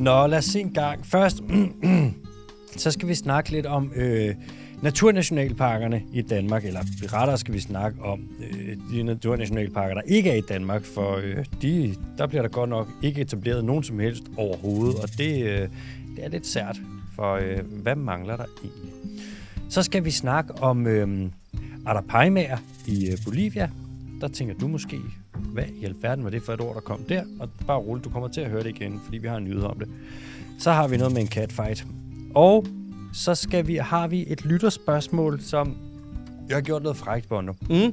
Nå, lad os se en gang. Først, så skal vi snakke lidt om øh, naturnationalparkerne i Danmark, eller rettere skal vi snakke om øh, de naturnationalparker, der ikke er i Danmark, for øh, de, der bliver der godt nok ikke etableret nogen som helst overhovedet, og det, øh, det er lidt sært, for øh, hvad mangler der egentlig? Så skal vi snakke om øh, Arapaimaer i øh, Bolivia. Der tænker du måske, hvad i alverden var det for et ord, der kom der? Og bare roligt, du kommer til at høre det igen, fordi vi har en nyhed om det. Så har vi noget med en catfight. Og så skal vi, har vi et lytterspørgsmål, som jeg har gjort noget frækt, Bondo. Mm. Jeg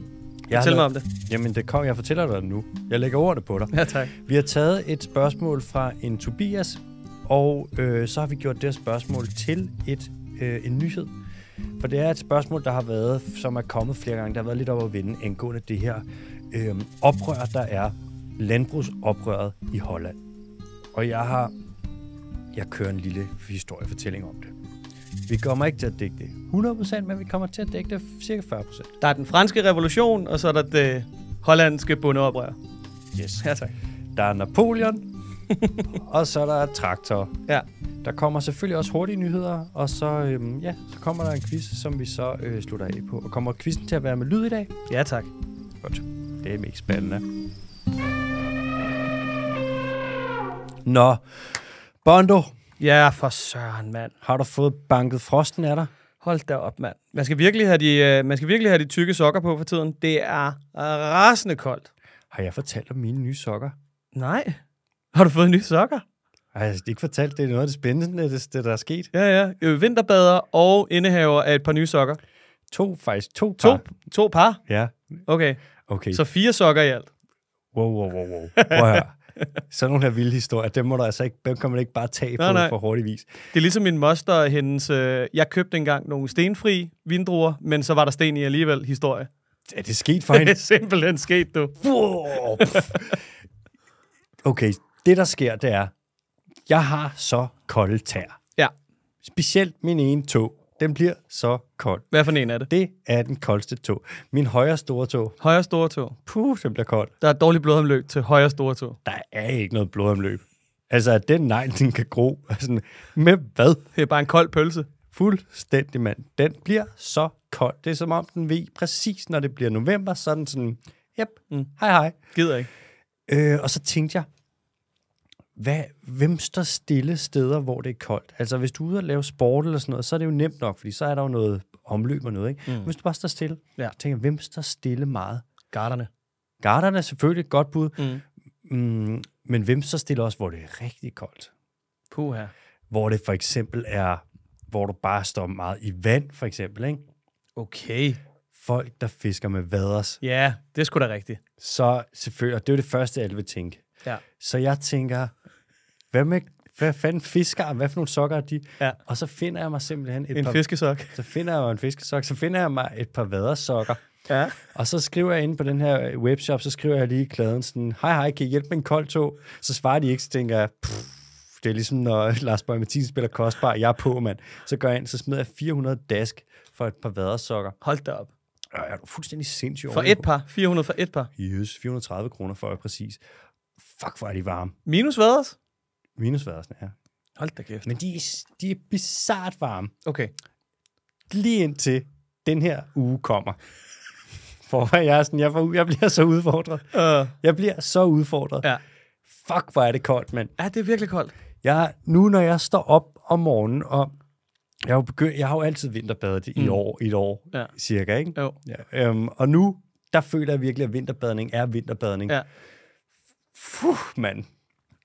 Fortæl mig om det. Jamen, det kom, jeg fortæller dig det nu. Jeg lægger ordet på dig. Ja, tak. Vi har taget et spørgsmål fra en Tobias, og øh, så har vi gjort det spørgsmål til et, øh, en nyhed. For det er et spørgsmål, der har været, som er kommet flere gange. Der har været lidt over at vinde angående det her øh, oprør, der er landbrugsoprøret i Holland. Og jeg har... Jeg kører en lille historiefortælling om det. Vi kommer ikke til at dække det 100%, men vi kommer til at dække det cirka 40%. Der er den franske revolution, og så er der det hollandske bondeoprør. Yes. Ja, tak. Der er Napoleon, og så der traktor. Ja. Der kommer selvfølgelig også hurtige nyheder, og så, øhm, ja, så kommer der en quiz, som vi så øh, slutter af på. Og kommer quizzen til at være med lyd i dag? Ja, tak. Godt. Det er mega spændende. Nå, Bondo. Ja, for søren, mand. Har du fået banket frosten af dig? Hold da op, mand. Man skal virkelig have de, øh, man skal virkelig have de tykke sokker på for tiden. Det er rasende koldt. Har jeg fortalt om mine nye sokker? Nej. Har du fået nye sokker? Ej, jeg altså, har ikke fortalt. Det er noget af det spændende, det, det der er sket. Ja, ja. Øh, vinterbader og indehaver af et par nye sokker. To, faktisk. To par. To, to par? Ja. Okay. Okay. Så fire sokker i alt. Wow, wow, wow, wow. Prøv at Sådan nogle her vilde historier, dem, må du altså ikke, dem kan man ikke bare tage nej, på nej. for vis. Det er ligesom min moster, hendes, øh, jeg købte engang nogle stenfri vindruer, men så var der sten i alligevel, historie. Er det sket for hende? det er simpelthen sket, du. Wow. okay, det der sker, det er, jeg har så kolde tær. Ja. Specielt min ene tog. Den bliver så kold. Hvad for en er det? Det er den koldeste tog. Min højre store tog. Højre store tog. Puh, den bliver kold. Der er dårligt blodomløb til højre store tog. Der er ikke noget blodomløb. Altså, at den nej, den kan gro. Altså, med hvad? Det er bare en kold pølse. Fuldstændig, mand. Den bliver så kold. Det er som om, den ved præcis, når det bliver november, så er den sådan, yep, mm. hej hej. Gider ikke. Øh, og så tænkte jeg, hvad, hvem står stille steder, hvor det er koldt? Altså, hvis du er ude og lave sport eller sådan noget, så er det jo nemt nok, fordi så er der jo noget omløb og noget, ikke? Mm. Hvis du bare står stille, ja. tænker hvem står stille meget? Garderne. Garderne er selvfølgelig et godt bud, mm. Mm, men hvem står stille også, hvor det er rigtig koldt? Puha. Hvor det for eksempel er, hvor du bare står meget i vand, for eksempel, ikke? Okay. Folk, der fisker med vaders. Ja, det skulle sgu da rigtigt. Så selvfølgelig, og det er det første, jeg vil tænke. Ja. Så jeg tænker, hvad med hvad fanden fisker, hvad for nogle sokker er de? Ja. Og så finder jeg mig simpelthen et en par... fiskesok. Så finder jeg mig en fiskesok, så finder jeg mig et par vadersokker. Ja. Og så skriver jeg inde på den her webshop, så skriver jeg lige i kladen sådan, hej hej, kan I hjælpe med en kold tog? Så svarer de ikke, så tænker jeg, det er ligesom når Lars Borg Mathisen spiller kostbar, jeg er på, mand. Så går jeg ind, så smider jeg 400 dask for et par vadersokker. Hold da op. Ja, er du fuldstændig sindssyg For et par? 400 for et par? Yes, 430 kroner for jeg præcis. Fuck, hvor er de varme. Minus vaders? minusværelsen er. Hold da kæft. Men de, er, de er bizart varme. Okay. Lige indtil den her uge kommer. For jeg, er sådan, jeg, får, jeg bliver så udfordret. Uh. Jeg bliver så udfordret. Ja. Fuck, hvor er det koldt, mand. Ja, det er virkelig koldt. Jeg, nu, når jeg står op om morgenen, og jeg har, begyndt, jeg har jo altid vinterbadet mm. i år, et år ja. cirka, ikke? Jo. Ja, øhm, og nu, der føler jeg virkelig, at vinterbadning er vinterbadning. Ja. Fuh, mand.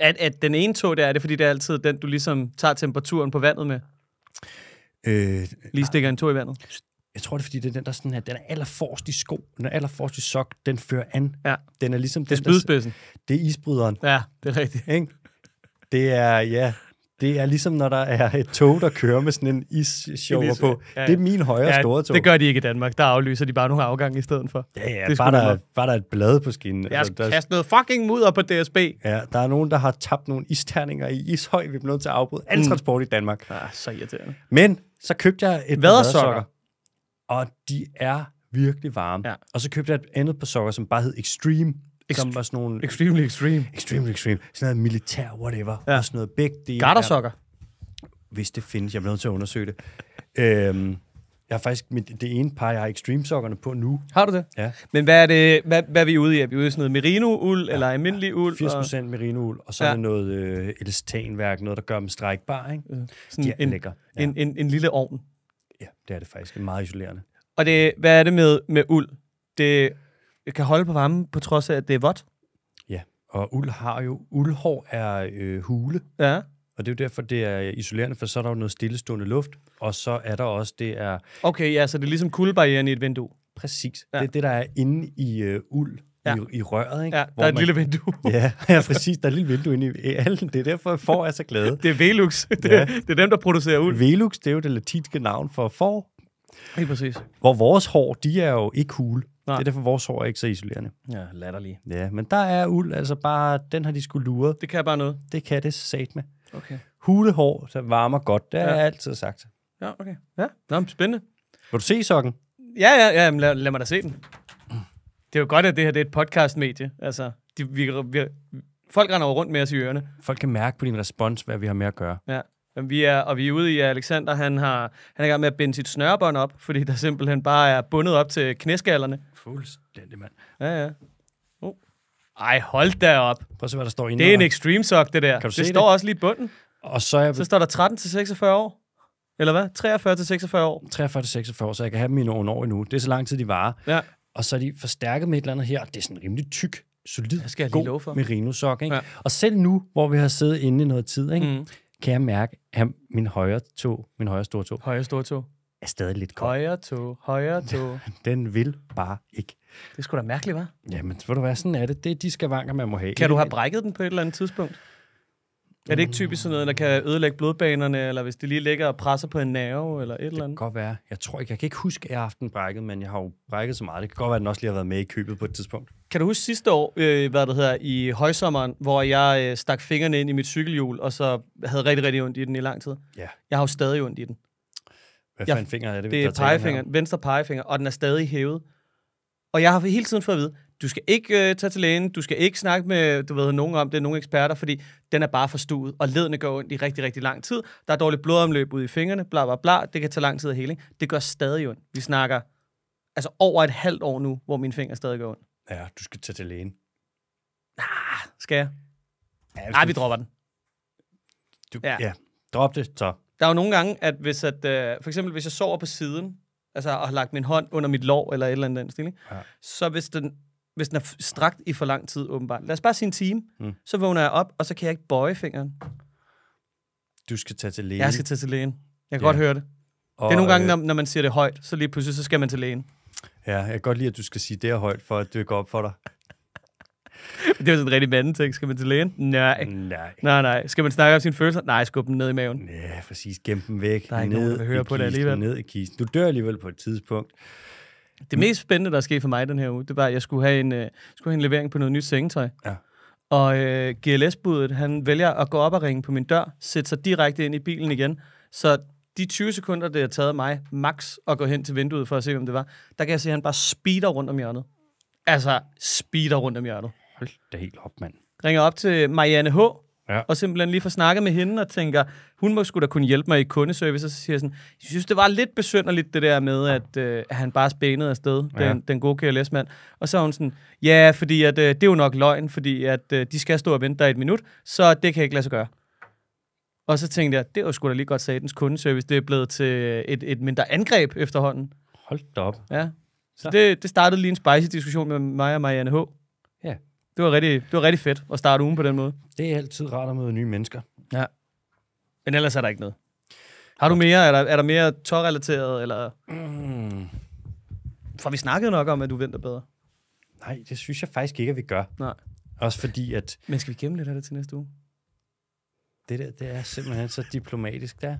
At, at den ene tog, der, er det, fordi det er altid den, du ligesom tager temperaturen på vandet med? Øh, Lige stikker en tog i vandet? Jeg tror, det er, fordi det er den, der sådan her, den er allerforst i sko, den er allerforst i sok, den fører an. Ja. Den er ligesom det er den, der, Det er isbryderen. Ja, det er rigtigt. Ikke? Det er, ja, det er ligesom, når der er et tog, der kører med sådan en isshower på. Ja, ja. Det er min højre ja, store tog. det gør de ikke i Danmark. Der aflyser de bare nogle afgange i stedet for. Ja, ja, det bare, der, bare der er et blad på skinnen. Jeg altså, skal altså, der... kaste noget fucking mudder på DSB. Ja, der er nogen, der har tabt nogle isterninger i ishøj. Vi er nødt til at afbryde al mm. transport i Danmark. Ah, så irriterende. Men så købte jeg et vadersokker. Og de er virkelig varme. Ja. Og så købte jeg et andet par sokker, som bare hed Extreme. Ex- som var sådan nogle... Extremely extreme. Extremely extreme. Sådan noget militær, whatever. Ja. Og sådan noget big deal. Gardersokker. Hvis det findes. Jeg bliver nødt til at undersøge det. øhm, jeg har faktisk mit, det ene par, jeg har extreme-sokkerne på nu. Har du det? Ja. Men hvad er, det, hvad, hvad er vi ude i? Er vi ude i sådan noget merino-uld ja, eller almindelig uld? 80% og... merino-uld, og så ja. er det noget øh, elastanværk, noget, der gør dem strækbar, ikke? Ja. sådan De er en, lækker. Ja. En, en, en lille ovn. Ja, det er det faktisk. Meget isolerende. Og det, hvad er det med, med uld? Det kan holde på varmen, på trods af, at det er vådt. Ja, og uld har jo... Uldhår er øh, hule. Ja. Og det er jo derfor, det er isolerende, for så er der jo noget stillestående luft, og så er der også, det er... Okay, ja, så det er ligesom kuldebarrieren i et vindue. Præcis. Ja. Det er det, der er inde i øh, uld ja. i, i røret. Ikke? Ja, Hvor der er et man... lille vindue. ja, ja, præcis. Der er et lille vindue inde i alden. Det er derfor, at får er så glade. det er Velux. Det, ja. det er dem, der producerer uld. Velux, det er jo det latinske navn for får. Helt præcis. Hvor vores hår, de er jo ikke hule. Nej. Det er derfor, vores hår er ikke så isolerende. Ja, latterlig. Ja, men der er uld, altså bare, den har de skulle lure. Det kan bare noget. Det kan det sat med. Okay. Hulehår, der varmer godt, det ja. er altid sagt. Ja, okay. Ja, Nå, spændende. Vil du se sokken? Ja, ja, ja, lad, lad mig da se den. Det er jo godt, at det her det er et podcastmedie. Altså, de, vi, vi, folk render rundt med os i ørerne. Folk kan mærke på din respons, hvad vi har med at gøre. Ja. Jamen, vi er, og vi er ude i, at Alexander han har, han er i gang med at binde sit snørebånd op, fordi der simpelthen bare er bundet op til knæskallerne. Fuldstændig, mand. Ja, ja. Oh. Ej, hold da op. Prøv at se, hvad der står inde. Det er en extreme sock, det der. Kan du det se står det? også lige i bunden. Og så, jeg... så står der 13-46 år. Eller hvad? 43-46 år. 43-46 år, så jeg kan have dem i nogle år endnu. Det er så lang tid, de varer. Ja. Og så er de forstærket med et eller andet her. Det er sådan rimelig tyk, solid, jeg skal jeg god for. merino sok. Ikke? Ja. Og selv nu, hvor vi har siddet inde i noget tid, ikke? Mm kan jeg mærke, at min højre to, min højre store to, højre store to, er stadig lidt kold. Højre to, højre to. Den vil bare ikke. Det skulle sgu da mærkeligt, hva'? Jamen, ved du hvad, sådan er det. Det er de skavanker, man må have. Kan du have brækket den på et eller andet tidspunkt? Er det ikke typisk sådan noget, der kan ødelægge blodbanerne, eller hvis det lige ligger og presser på en nerve, eller et eller andet? Det kan godt være. Jeg tror ikke, jeg kan ikke huske, at jeg har haft en brækket, men jeg har jo brækket så meget. Det kan godt være, at den også lige har været med i købet på et tidspunkt. Kan du huske sidste år, øh, hvad det hedder, i højsommeren, hvor jeg øh, stak fingrene ind i mit cykelhjul, og så havde rigtig, rigtig ondt i den i lang tid? Ja. Jeg har jo stadig ondt i den. Hvad for en finger er det? Det er pegefingeren, venstre pegefinger, og den er stadig hævet. Og jeg har hele tiden fået at vide, du skal ikke øh, tage til lægen, du skal ikke snakke med du ved, nogen om det, nogen eksperter, fordi den er bare forstuet, og ledene går ondt i rigtig, rigtig lang tid. Der er dårligt blodomløb ud i fingrene, bla bla bla, det kan tage lang tid at hele. Det gør stadig ondt. Vi snakker altså over et halvt år nu, hvor mine fingre stadig går ondt. Ja, du skal tage til lægen. Ah, skal jeg? Ja, Nej, vi dropper den. Du, ja. ja, drop det, så. Der er jo nogle gange, at hvis at, øh, for eksempel hvis jeg sover på siden, altså og har lagt min hånd under mit lår, eller et eller andet den stilling, ja. så hvis den hvis den er strakt i for lang tid, åbenbart. Lad os bare sige en time. Mm. Så vågner jeg op, og så kan jeg ikke bøje fingeren. Du skal tage til lægen. Jeg skal tage til lægen. Jeg kan ja. godt høre det. Og, det er nogle gange, øh, når, når man siger det højt, så lige pludselig, så skal man til lægen. Ja, jeg kan godt lide, at du skal sige det højt, for at det går op for dig. det er sådan en rigtig ting. Skal man til lægen? Nej. Nej. Nej, nej. Skal man snakke om sine følelser? Nej, skub dem ned i maven. Ja, præcis. Gem dem væk. Der er ikke ned nogen, der hører på det alligevel. Ned i kisten. Du dør alligevel på et tidspunkt. Det mest spændende, der er sket for mig den her uge, det var, at jeg skulle have en, øh, skulle have en levering på noget nyt sengetøj. Ja. Og øh, GLS-budet, han vælger at gå op og ringe på min dør, sætte sig direkte ind i bilen igen. Så de 20 sekunder, det har taget mig max at gå hen til vinduet for at se, hvem det var, der kan jeg se, at han bare speeder rundt om hjørnet. Altså, speeder rundt om hjørnet. Hold da helt op, mand. Ringer op til Marianne H., Ja. Og simpelthen lige får snakket med hende og tænker, hun må skulle da kunne hjælpe mig i kundeservice. Og så siger jeg sådan, jeg synes, det var lidt besynderligt det der med, at, øh, at han bare spænede afsted, ja. den, den gode KLS-mand. Og så er hun sådan, ja, fordi at, øh, det er jo nok løgn, fordi at øh, de skal stå og vente der et minut, så det kan jeg ikke lade sig gøre. Og så tænkte jeg, det var sgu da lige godt satens kundeservice, det er blevet til et, et mindre angreb efterhånden. Hold da op. Ja, så, så. Det, det startede lige en spicy diskussion med mig og Marianne H. Det var, rigtig, det var rigtig fedt at starte ugen på den måde. Det er altid rart at møde nye mennesker. Ja. Men ellers er der ikke noget. Har du mere? Er der, er der mere tårrelateret? Eller? Mm. For vi snakkede nok om, at du venter bedre. Nej, det synes jeg faktisk ikke, at vi gør. Nej. Også fordi, at... Men skal vi gemme lidt af det til næste uge? Det der, det er simpelthen så diplomatisk, der.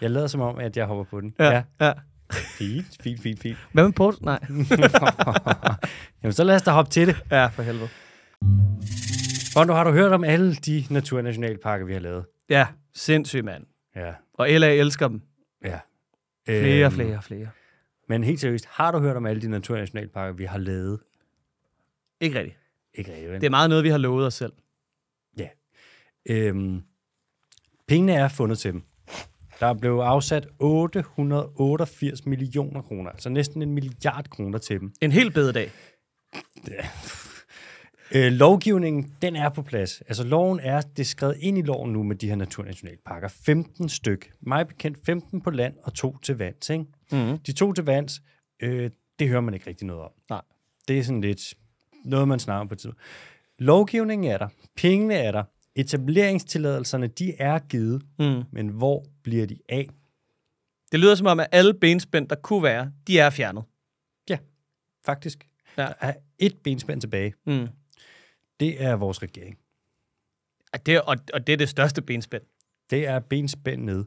Jeg lader som om, at jeg hopper på den. Ja, ja. ja. Fint, fint, fint, fint. Hvad med port? Nej. Jamen, så lad os da hoppe til det. Ja, for helvede. Bondo, har du hørt om alle de naturnationalparker, vi har lavet? Ja, sindssygt, mand. Ja. Og LA elsker dem. Ja. Flere, øhm, flere, flere. Men helt seriøst, har du hørt om alle de naturnationalparker, vi har lavet? Ikke rigtigt. Ikke rigtigt. Det er meget noget, vi har lovet os selv. Ja. Øhm, pengene er fundet til dem. Der blev afsat 888 millioner kroner, altså næsten en milliard kroner til dem. En bedre bededag. Ja. Øh, lovgivningen, den er på plads. Altså loven er, det er skrevet ind i loven nu med de her naturnationalparker. 15 styk. Mig bekendt 15 på land og to til vands. Ikke? Mm. De to til vands, øh, det hører man ikke rigtig noget om. Nej. Det er sådan lidt noget, man snakker på tid. Lovgivningen er der. Pengene er der. Etableringstilladelserne, de er givet. Mm. Men hvor bliver de af? Det lyder som om, at alle benspænd, der kunne være, de er fjernet. Ja, faktisk. Ja. Der er et benspænd tilbage. Mm. Det er vores regering. Det, og, og det er det største benspænd. Det er benspænd ned.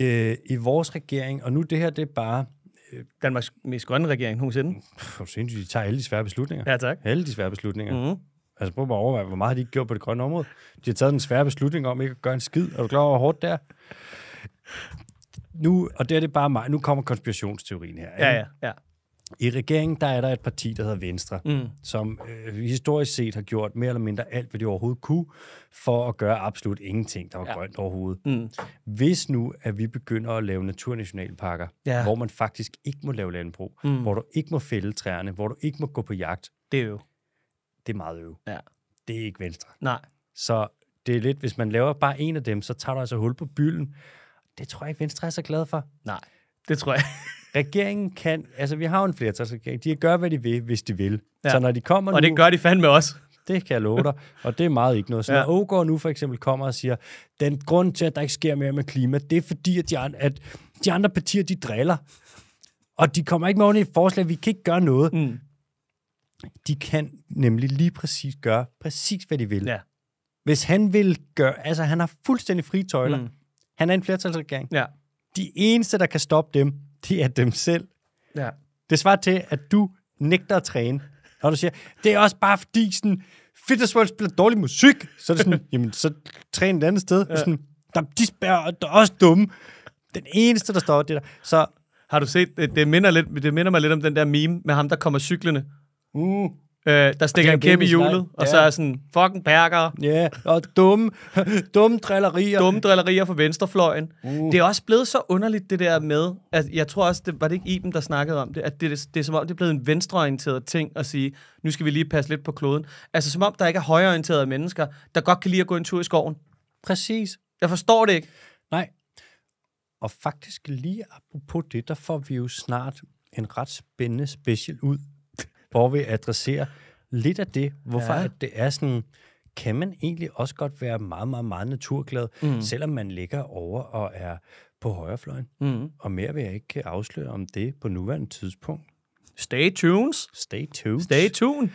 Øh, I vores regering, og nu det her, det er bare... Øh, Danmarks mest grønne regering nogensinde. Mm, pff, sindssygt, de tager alle de svære beslutninger. Ja, tak. Alle de svære beslutninger. Mm. Altså prøv bare at overveje, hvor meget har de ikke gjort på det grønne område. De har taget den svære beslutning om ikke at gøre en skid. Er du klar over, hvor hårdt det er? Nu, og det er det bare mig. Nu kommer konspirationsteorien her. Ja, ja, ja. I regeringen der er der et parti, der hedder Venstre, mm. som øh, historisk set har gjort mere eller mindre alt, hvad de overhovedet kunne, for at gøre absolut ingenting, der var ja. grønt overhovedet. Mm. Hvis nu, at vi begynder at lave naturnationalparker, ja. hvor man faktisk ikke må lave landbrug, mm. hvor du ikke må fælde træerne, hvor du ikke må gå på jagt. Det er jo. Det er meget øv. Ja. Det er ikke Venstre. Nej. Så det er lidt, hvis man laver bare en af dem, så tager du altså hul på bylden. Det tror jeg ikke, Venstre er så glad for. Nej, det tror jeg regeringen kan, altså vi har jo en flertalsregering, de gør, hvad de vil, hvis de vil. Ja. Så når de kommer og nu... Og det gør de fandme også. Det kan jeg love dig, og det er meget ikke noget. Så ja. når Ågaard nu for eksempel kommer og siger, den grund til, at der ikke sker mere med klima, det er fordi, at de, at de andre partier, de driller. Og de kommer ikke med ordentligt forslag, vi kan ikke gøre noget. Mm. De kan nemlig lige præcis gøre præcis, hvad de vil. Ja. Hvis han vil gøre, altså han har fuldstændig fritøjler. tøjler. Mm. Han er en flertalsregering. Ja. De eneste, der kan stoppe dem, de er dem selv. Ja. Det svarer til, at du nægter at træne. Og du siger, det er også bare fordi, sådan, Fitness World spiller dårlig musik. Så er det sådan, jamen, så træn et andet sted. Ja. Sådan, der, de der er også dumme. Den eneste, der står, det der. Så har du set, det, minder, lidt, det minder mig lidt om den der meme med ham, der kommer cyklende. Uh. Øh, der stikker en kæmpe i hjulet, ja. og så er sådan, fucking perkere. Ja, yeah. og dumme, dumme drillerier. Dumme drillerier fra venstrefløjen. Uh. Det er også blevet så underligt, det der med, at jeg tror også, det, var det ikke Iben, der snakkede om det, at det, det, det er som om, det er blevet en venstreorienteret ting at sige, nu skal vi lige passe lidt på kloden. Altså som om, der ikke er højreorienterede mennesker, der godt kan lide at gå en tur i skoven. Præcis. Jeg forstår det ikke. Nej. Og faktisk lige apropos det, der får vi jo snart en ret spændende special ud hvor vi adresserer lidt af det, hvorfor ja. at det er sådan, kan man egentlig også godt være meget, meget, meget naturglad, mm. selvom man ligger over og er på højrefløjen. Mm. Og mere vil jeg ikke afsløre om det på nuværende tidspunkt. Stay tunes. Stay tuned. Stay tuned.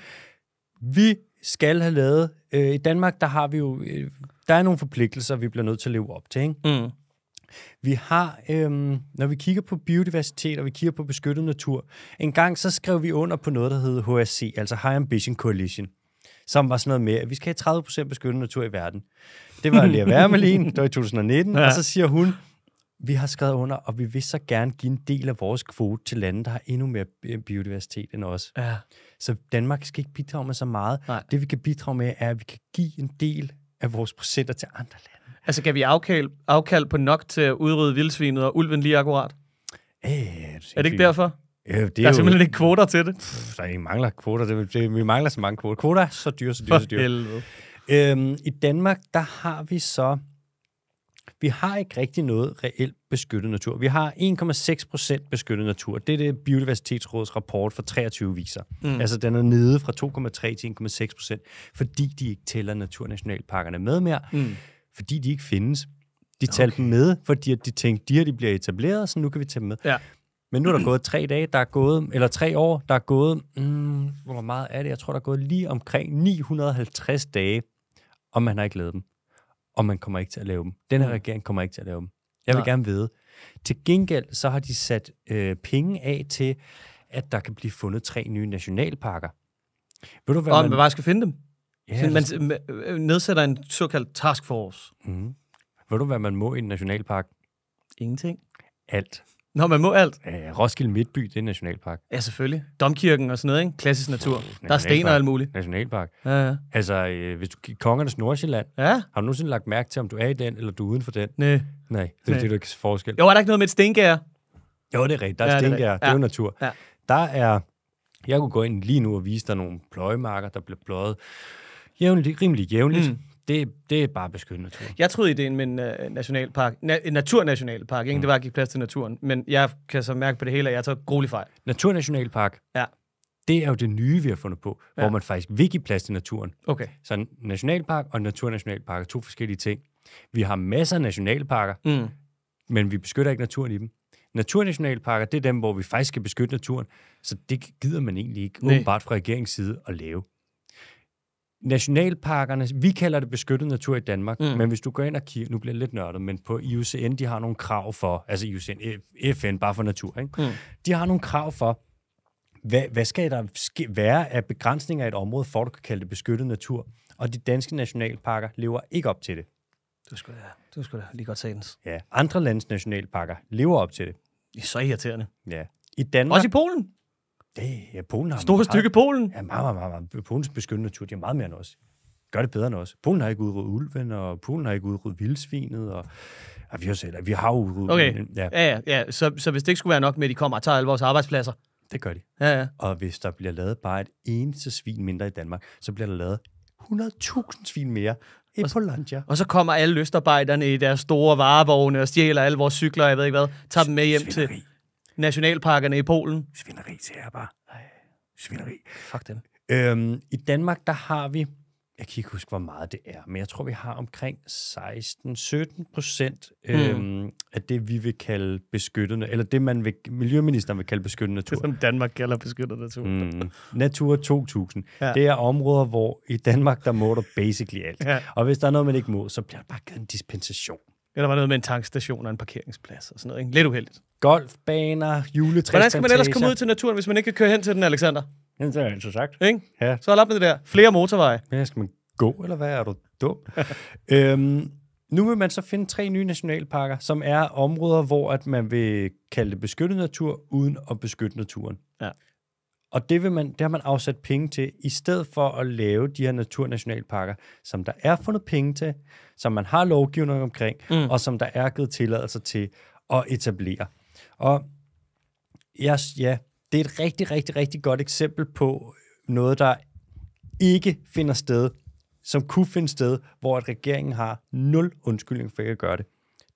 Vi skal have lavet... Øh, I Danmark, der har vi jo... Øh, der er nogle forpligtelser, vi bliver nødt til at leve op til, ikke? Mm. Vi har, øhm, når vi kigger på biodiversitet, og vi kigger på beskyttet natur, en gang så skrev vi under på noget, der hed HSC, altså High Ambition Coalition, som var sådan noget med, at vi skal have 30% beskyttet natur i verden. Det var Lea Wermelin, det var i 2019, ja. og så siger hun, vi har skrevet under, og vi vil så gerne give en del af vores kvote til lande, der har endnu mere biodiversitet end os. Ja. Så Danmark skal ikke bidrage med så meget. Nej. Det vi kan bidrage med, er, at vi kan give en del af vores procenter til andre lande. Altså, kan vi afkald, afkald på nok til at udrydde vildsvinet og ulven lige akkurat? Øh, er, er det ikke derfor? Ja, det er der er jo... simpelthen ikke kvoter til det. Pff, der er ikke mangler kvoter. Det, det, vi mangler så mange kvoter. Kvoter er så dyre, så dyre, så dyre. Øhm, I Danmark, der har vi så... Vi har ikke rigtig noget reelt beskyttet natur. Vi har 1,6 procent beskyttet natur. Det er det Biodiversitetsrådets rapport for 23 viser. Mm. Altså, den er nede fra 2,3 til 1,6 procent, fordi de ikke tæller naturnationalparkerne med mere. Mm fordi de ikke findes. De talte okay. dem med, fordi de tænkte, de her de bliver etableret, så nu kan vi tage dem med. Ja. Men nu er der gået tre dage, der er gået, eller tre år, der er gået, mm, hvor meget er det? Jeg tror, der er gået lige omkring 950 dage, og man har ikke lavet dem. Og man kommer ikke til at lave dem. Den her mm. regering kommer ikke til at lave dem. Jeg vil Nej. gerne vide. Til gengæld, så har de sat øh, penge af til, at der kan blive fundet tre nye nationalparker. Ved du, hvad og man, man bare skal finde dem? Yeah, så man altså- øh, nedsætter en såkaldt taskforce. Mm. Ved du, hvad man må i en nationalpark? Ingenting. Alt. Nå, man må alt. Æh, Roskilde Midtby, det er en nationalpark. Ja, selvfølgelig. Domkirken og sådan noget, ikke? Klassisk natur. der er sten og alt muligt. Nationalpark. Ja, ja. Altså, øh, hvis du kigger Kongernes Nordsjælland, ja. har du nogensinde lagt mærke til, om du er i den, eller du er uden for den? Nej. Nej, det er det, du ikke kan forskel. Jo, er der ikke noget med et stengær? Jo, det er rigtigt. Der er ja, stengær. Det er, det er jo natur. Ja. Der er... Jeg kunne gå ind lige nu og vise dig nogle pløjemarker, der bliver pløjet Jævnligt, rimelig jævnligt. Mm. Det, det er bare beskyttet natur. Jeg troede det er en uh, nationalpark, na- en naturnationalpark, ikke? Mm. det var at give plads til naturen, men jeg kan så mærke på det hele, at jeg tager gruelig fejl. Naturnationalpark, ja. det er jo det nye, vi har fundet på, ja. hvor man faktisk vil give plads til naturen. Okay. Så nationalpark og naturnationalpark er to forskellige ting. Vi har masser af nationalparker, mm. men vi beskytter ikke naturen i dem. Naturnationalparker, det er dem, hvor vi faktisk skal beskytte naturen, så det gider man egentlig ikke, åbenbart fra regeringens side, at lave nationalparkerne, vi kalder det beskyttet natur i Danmark, mm. men hvis du går ind og kigger, nu bliver det lidt nørdet, men på IUCN, de har nogle krav for, altså IUCN, FN, bare for natur, ikke? Mm. de har nogle krav for, hvad, hvad skal der ske, være af begrænsninger i et område, for at du kan kalde det beskyttet natur, og de danske nationalparker lever ikke op til det. Du skulle da, du skulle da lige godt sagens. Ja, andre landes nationalparker lever op til det. Det er så irriterende. Ja. I Danmark, Også i Polen? Det, ja, Polen har... Stort stykke Polen? Ja, meget, meget, meget. Polens beskyttende natur, de er meget mere end os. Gør det bedre end os. Polen har ikke udryddet ulven, og Polen har ikke udryddet vildsvinet, og Ja, vi har selv, vi har udryddet... Okay, ja. ja, ja, ja. Så, så hvis det ikke skulle være nok med, at de kommer og tager alle vores arbejdspladser? Det gør de. Ja, ja. Og hvis der bliver lavet bare et eneste svin mindre i Danmark, så bliver der lavet 100.000 svin mere i og, Polandia. Og så kommer alle løstarbejderne i deres store varevogne og stjæler alle vores cykler, jeg ved ikke hvad, tager dem med hjem Svineri. til nationalparkerne i Polen. Svineri, siger jeg bare. Svineri. Fuck den. Øhm, I Danmark, der har vi, jeg kan ikke huske, hvor meget det er, men jeg tror, vi har omkring 16-17 procent hmm. øhm, mm. af det, vi vil kalde beskyttende, eller det, man vil, Miljøministeren vil kalde beskyttende natur. Det, som Danmark kalder beskyttende natur. Mm. Natur 2000. Ja. Det er områder, hvor i Danmark, der må du basically alt. Ja. Og hvis der er noget, man ikke må, så bliver der bare givet en dispensation der var noget med en tankstation og en parkeringsplads og sådan noget. Ikke? Lidt uheldigt. Golfbaner, juletræs. Hvordan skal man ellers komme ud til naturen, hvis man ikke kan køre hen til den, Alexander? Det er altså sagt. Ikke? Ja. Så hold op med det der. Flere motorveje. Ja, skal man gå, eller hvad? Er du dum? øhm, nu vil man så finde tre nye nationalparker, som er områder, hvor at man vil kalde det beskyttet natur, uden at beskytte naturen. Ja. Og det, vil man, det har man afsat penge til, i stedet for at lave de her naturnationalparker, som der er fundet penge til, som man har lovgivning omkring, mm. og som der er givet tilladelse til at etablere. Og yes, ja, det er et rigtig, rigtig, rigtig godt eksempel på noget, der ikke finder sted, som kunne finde sted, hvor at regeringen har nul undskyldning for ikke at gøre det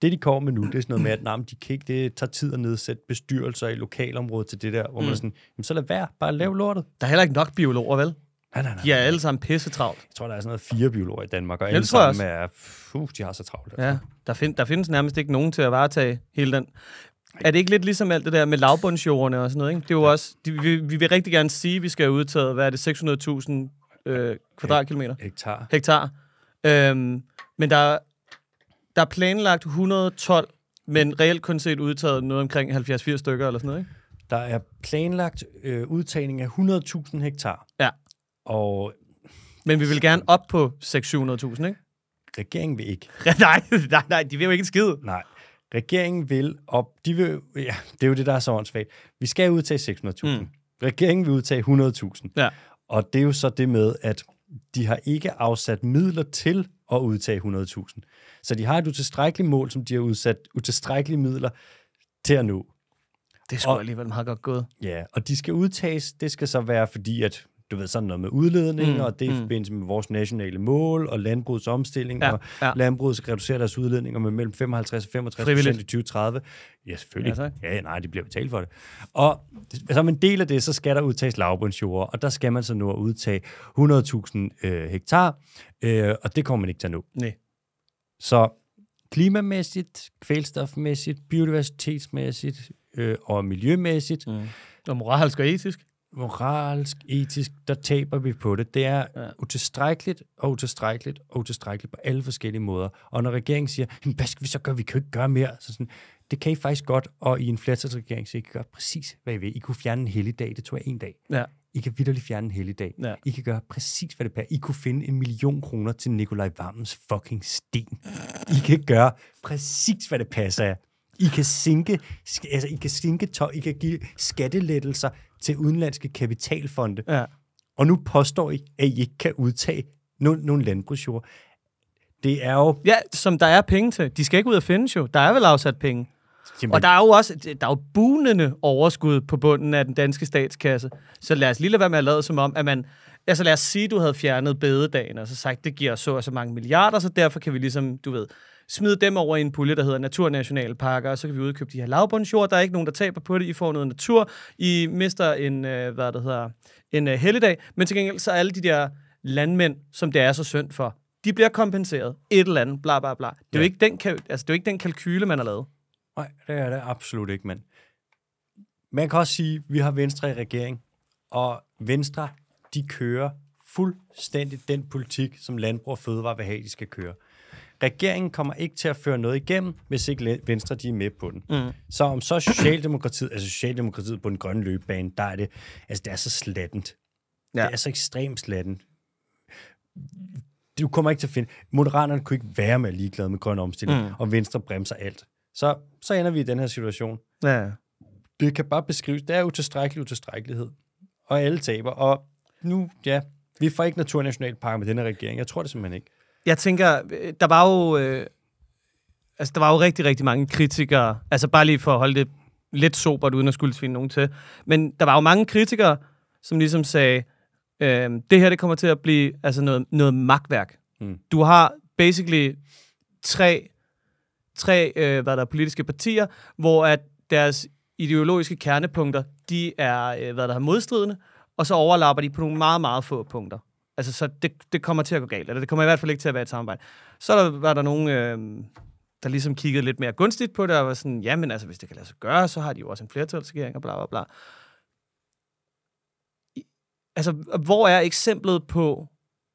det, de kommer med nu, det er sådan noget med, at nah, de kan ikke, det tager tid at nedsætte bestyrelser i lokalområdet til det der, hvor mm. man er sådan, jamen, så lad være, bare lav lortet. Der er heller ikke nok biologer, vel? Nej, nej, nej. De er alle sammen pisse travlt. Jeg tror, der er sådan noget fire biologer i Danmark, og jeg alle sammen er... fuh, de har så travlt. Altså. Ja, der, find, der findes nærmest ikke nogen til at varetage hele den. Er det ikke lidt ligesom alt det der med lavbundsjordene og sådan noget? Ikke? Det er jo ja. også, de, vi, vi vil rigtig gerne sige, at vi skal have udtaget, hvad er det, 600.000 øh, kvadratkilometer? Hektar. Hektar. Øhm, men der der er planlagt 112, men reelt kun set udtaget noget omkring 70-80 stykker eller sådan noget, ikke? Der er planlagt øh, udtagning af 100.000 hektar. Ja. Og... Men vi vil gerne op på 600-700.000, ikke? Regeringen vil ikke. nej, nej, nej, de vil jo ikke skide. Nej. Regeringen vil op... De vil, ja, det er jo det, der er så åndssvagt. Vi skal udtage 600.000. Mm. Regeringen vil udtage 100.000. Ja. Og det er jo så det med, at de har ikke afsat midler til og udtage 100.000. Så de har et utilstrækkeligt mål, som de har udsat utilstrækkelige midler til at nå. Det skulle alligevel meget godt gået. Ja, og de skal udtages, det skal så være fordi, at du ved, sådan noget med udledning, mm, og det er i mm. forbindelse med vores nationale mål, og landbrugets omstilling, ja, og ja. landbruget skal reducere deres udledninger med mellem 55 og 65 procent i 2030. Ja, selvfølgelig. Ja, ja, nej, de bliver betalt for det. Og som en del af det, så skal der udtages lavbundsjord, og der skal man så nu at udtage 100.000 øh, hektar, øh, og det kommer man ikke til at nå. Nej. Så klimamæssigt, kvælstofmæssigt, biodiversitetsmæssigt øh, og miljømæssigt. Mm. Og moralsk og etisk moralsk, etisk, der taber vi på det. Det er ja. utilstrækkeligt og utilstrækkeligt og utilstrækkeligt på alle forskellige måder. Og når regeringen siger, hvad skal vi så gøre, vi kan ikke gøre mere, så sådan, det kan I faktisk godt, og i en flertalsregering, så I kan gøre præcis, hvad I vil. I kunne fjerne en hel dag, det tog jeg en dag. Ja. I kan vidderligt fjerne en hel dag. Ja. I kan gøre præcis, hvad det passer. I kunne finde en million kroner til Nikolaj Vammens fucking sten. I kan gøre præcis, hvad det passer af. I kan sinke, altså, I kan sinke tøj, I kan give skattelettelser til udenlandske kapitalfonde. Ja. Og nu påstår I, at I ikke kan udtage nogle, nogle landbrugsjord. Det er jo... Ja, som der er penge til. De skal ikke ud og finde jo. Der er vel afsat penge. Jamen. Og der er jo også der er jo bunende overskud på bunden af den danske statskasse. Så lad os lige lade være med at lade som om, at man... Altså lad os sige, at du havde fjernet bededagen, og så sagt, det giver så og så mange milliarder, så derfor kan vi ligesom, du ved, smide dem over i en pulje, der hedder Naturnationalparker, og så kan vi udkøbe de her lavbundsjord. Der er ikke nogen, der taber på det. I får noget natur. I mister en, øh, hvad det hedder, en øh, helligdag. Men til gengæld så er alle de der landmænd, som det er så synd for, de bliver kompenseret. Et eller andet, bla bla bla. Det er, ja. jo, ikke den, altså, det er jo ikke den kalkyle, man har lavet. Nej, det er det absolut ikke, mand. Man kan også sige, at vi har Venstre i regering, og Venstre, de kører fuldstændig den politik, som Landbrug og Fødevare vil have, de skal køre regeringen kommer ikke til at føre noget igennem, hvis ikke Venstre de er med på den. Mm. Så om så Socialdemokratiet, altså Socialdemokratiet på den grønne løbebane, der er det, altså det er så slattent. Ja. Det er så ekstremt slattent. Du kommer ikke til at finde... Moderaterne kunne ikke være med ligeglade med grøn omstilling, mm. og Venstre bremser alt. Så, så ender vi i den her situation. Ja. Det kan bare beskrives. Det er utilstrækkelig utilstrækkelighed. Og alle taber. Og nu, ja, vi får ikke naturnationalparker med den her regering. Jeg tror det simpelthen ikke jeg tænker, øh, der var jo... Øh, altså, der var jo rigtig, rigtig mange kritikere. Altså, bare lige for at holde det lidt sobert, uden at skulle svine nogen til. Men der var jo mange kritikere, som ligesom sagde, øh, det her det kommer til at blive altså noget, noget magtværk. Mm. Du har basically tre, tre øh, hvad der er, politiske partier, hvor at deres ideologiske kernepunkter, de er, øh, hvad der er, modstridende, og så overlapper de på nogle meget, meget få punkter. Altså, så det, det kommer til at gå galt, eller det kommer i hvert fald ikke til at være et samarbejde. Så der, var der nogen, øh, der ligesom kiggede lidt mere gunstigt på det, og var sådan, ja, men altså, hvis det kan lade sig gøre, så har de jo også en flertalsregering, og bla bla bla. I, altså, hvor er eksemplet på,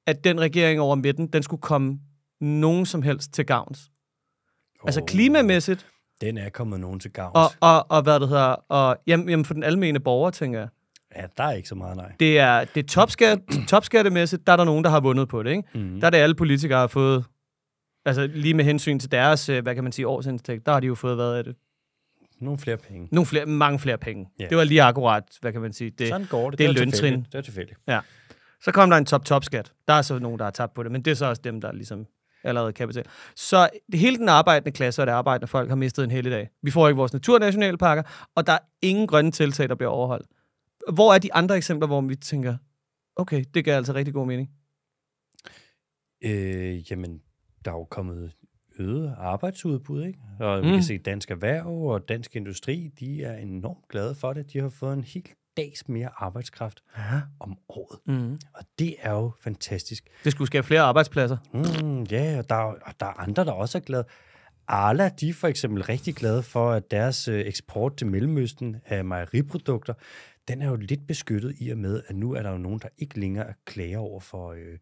at den regering over midten, den skulle komme nogen som helst til gavns? Oh. Altså klimamæssigt. Den er kommet nogen til gavns. Og, og, og hvad det hedder, og jamen, jamen for den almene borger, tænker jeg. Ja, der er ikke så meget, nej. Det er, det er topskat, topskattemæssigt, der er der nogen, der har vundet på det. Ikke? Mm. Der er det, alle politikere har fået, altså lige med hensyn til deres, øh, hvad kan man sige, årsindtægt, der har de jo fået, hvad er det? Nogle flere penge. Nogle flere, mange flere penge. Yeah. Det var lige akkurat, hvad kan man sige, det, Sådan går det. det, det er løntrin. Det er tilfældigt. Ja. Så kom der en top-top-skat. Der er så nogen, der har tabt på det, men det er så også dem, der ligesom allerede kapital. Så hele den arbejdende klasse og det arbejdende folk har mistet en hel dag. Vi får ikke vores naturnationalparker, og der er ingen grønne tiltag, der bliver overholdt hvor er de andre eksempler, hvor vi tænker, okay, det gør altså rigtig god mening? Øh, jamen, der er jo kommet øget arbejdsudbud, ikke? Og mm. vi kan se, Dansk Erhverv og Dansk Industri, de er enormt glade for det. De har fået en helt dags mere arbejdskraft ja. om året. Mm. Og det er jo fantastisk. Det skulle skabe flere arbejdspladser. Mm, ja, yeah, og der, er, og der er andre, der også er glade. Arla, de er for eksempel rigtig glade for, at deres øh, eksport til Mellemøsten af mejeriprodukter, den er jo lidt beskyttet i og med, at nu er der jo nogen, der ikke længere klager over for, øh,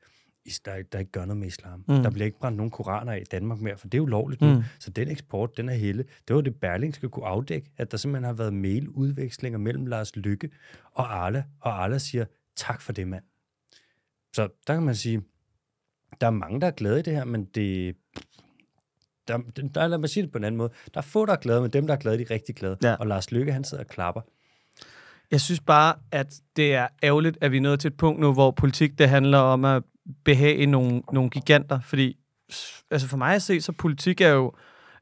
der, der ikke gør noget med islam. Mm. Der bliver ikke brændt nogen koraner af i Danmark mere, for det er jo lovligt nu. Mm. Så den eksport, den er hele. Det var det, Berling skal kunne afdække, at der simpelthen har været mailudvekslinger mellem Lars Lykke og Arla, og Arla siger, tak for det, mand. Så der kan man sige, der er mange, der er glade i det her, men det... Der, der, lad mig sige det på en anden måde. Der er få, der er glade, men dem, der er glade, de er rigtig glade. Ja. Og Lars Lykke, han sidder og klapper. Jeg synes bare, at det er ærgerligt, at vi er nået til et punkt nu, hvor politik det handler om at behage nogle, nogle giganter, fordi altså for mig at se, så politik er jo,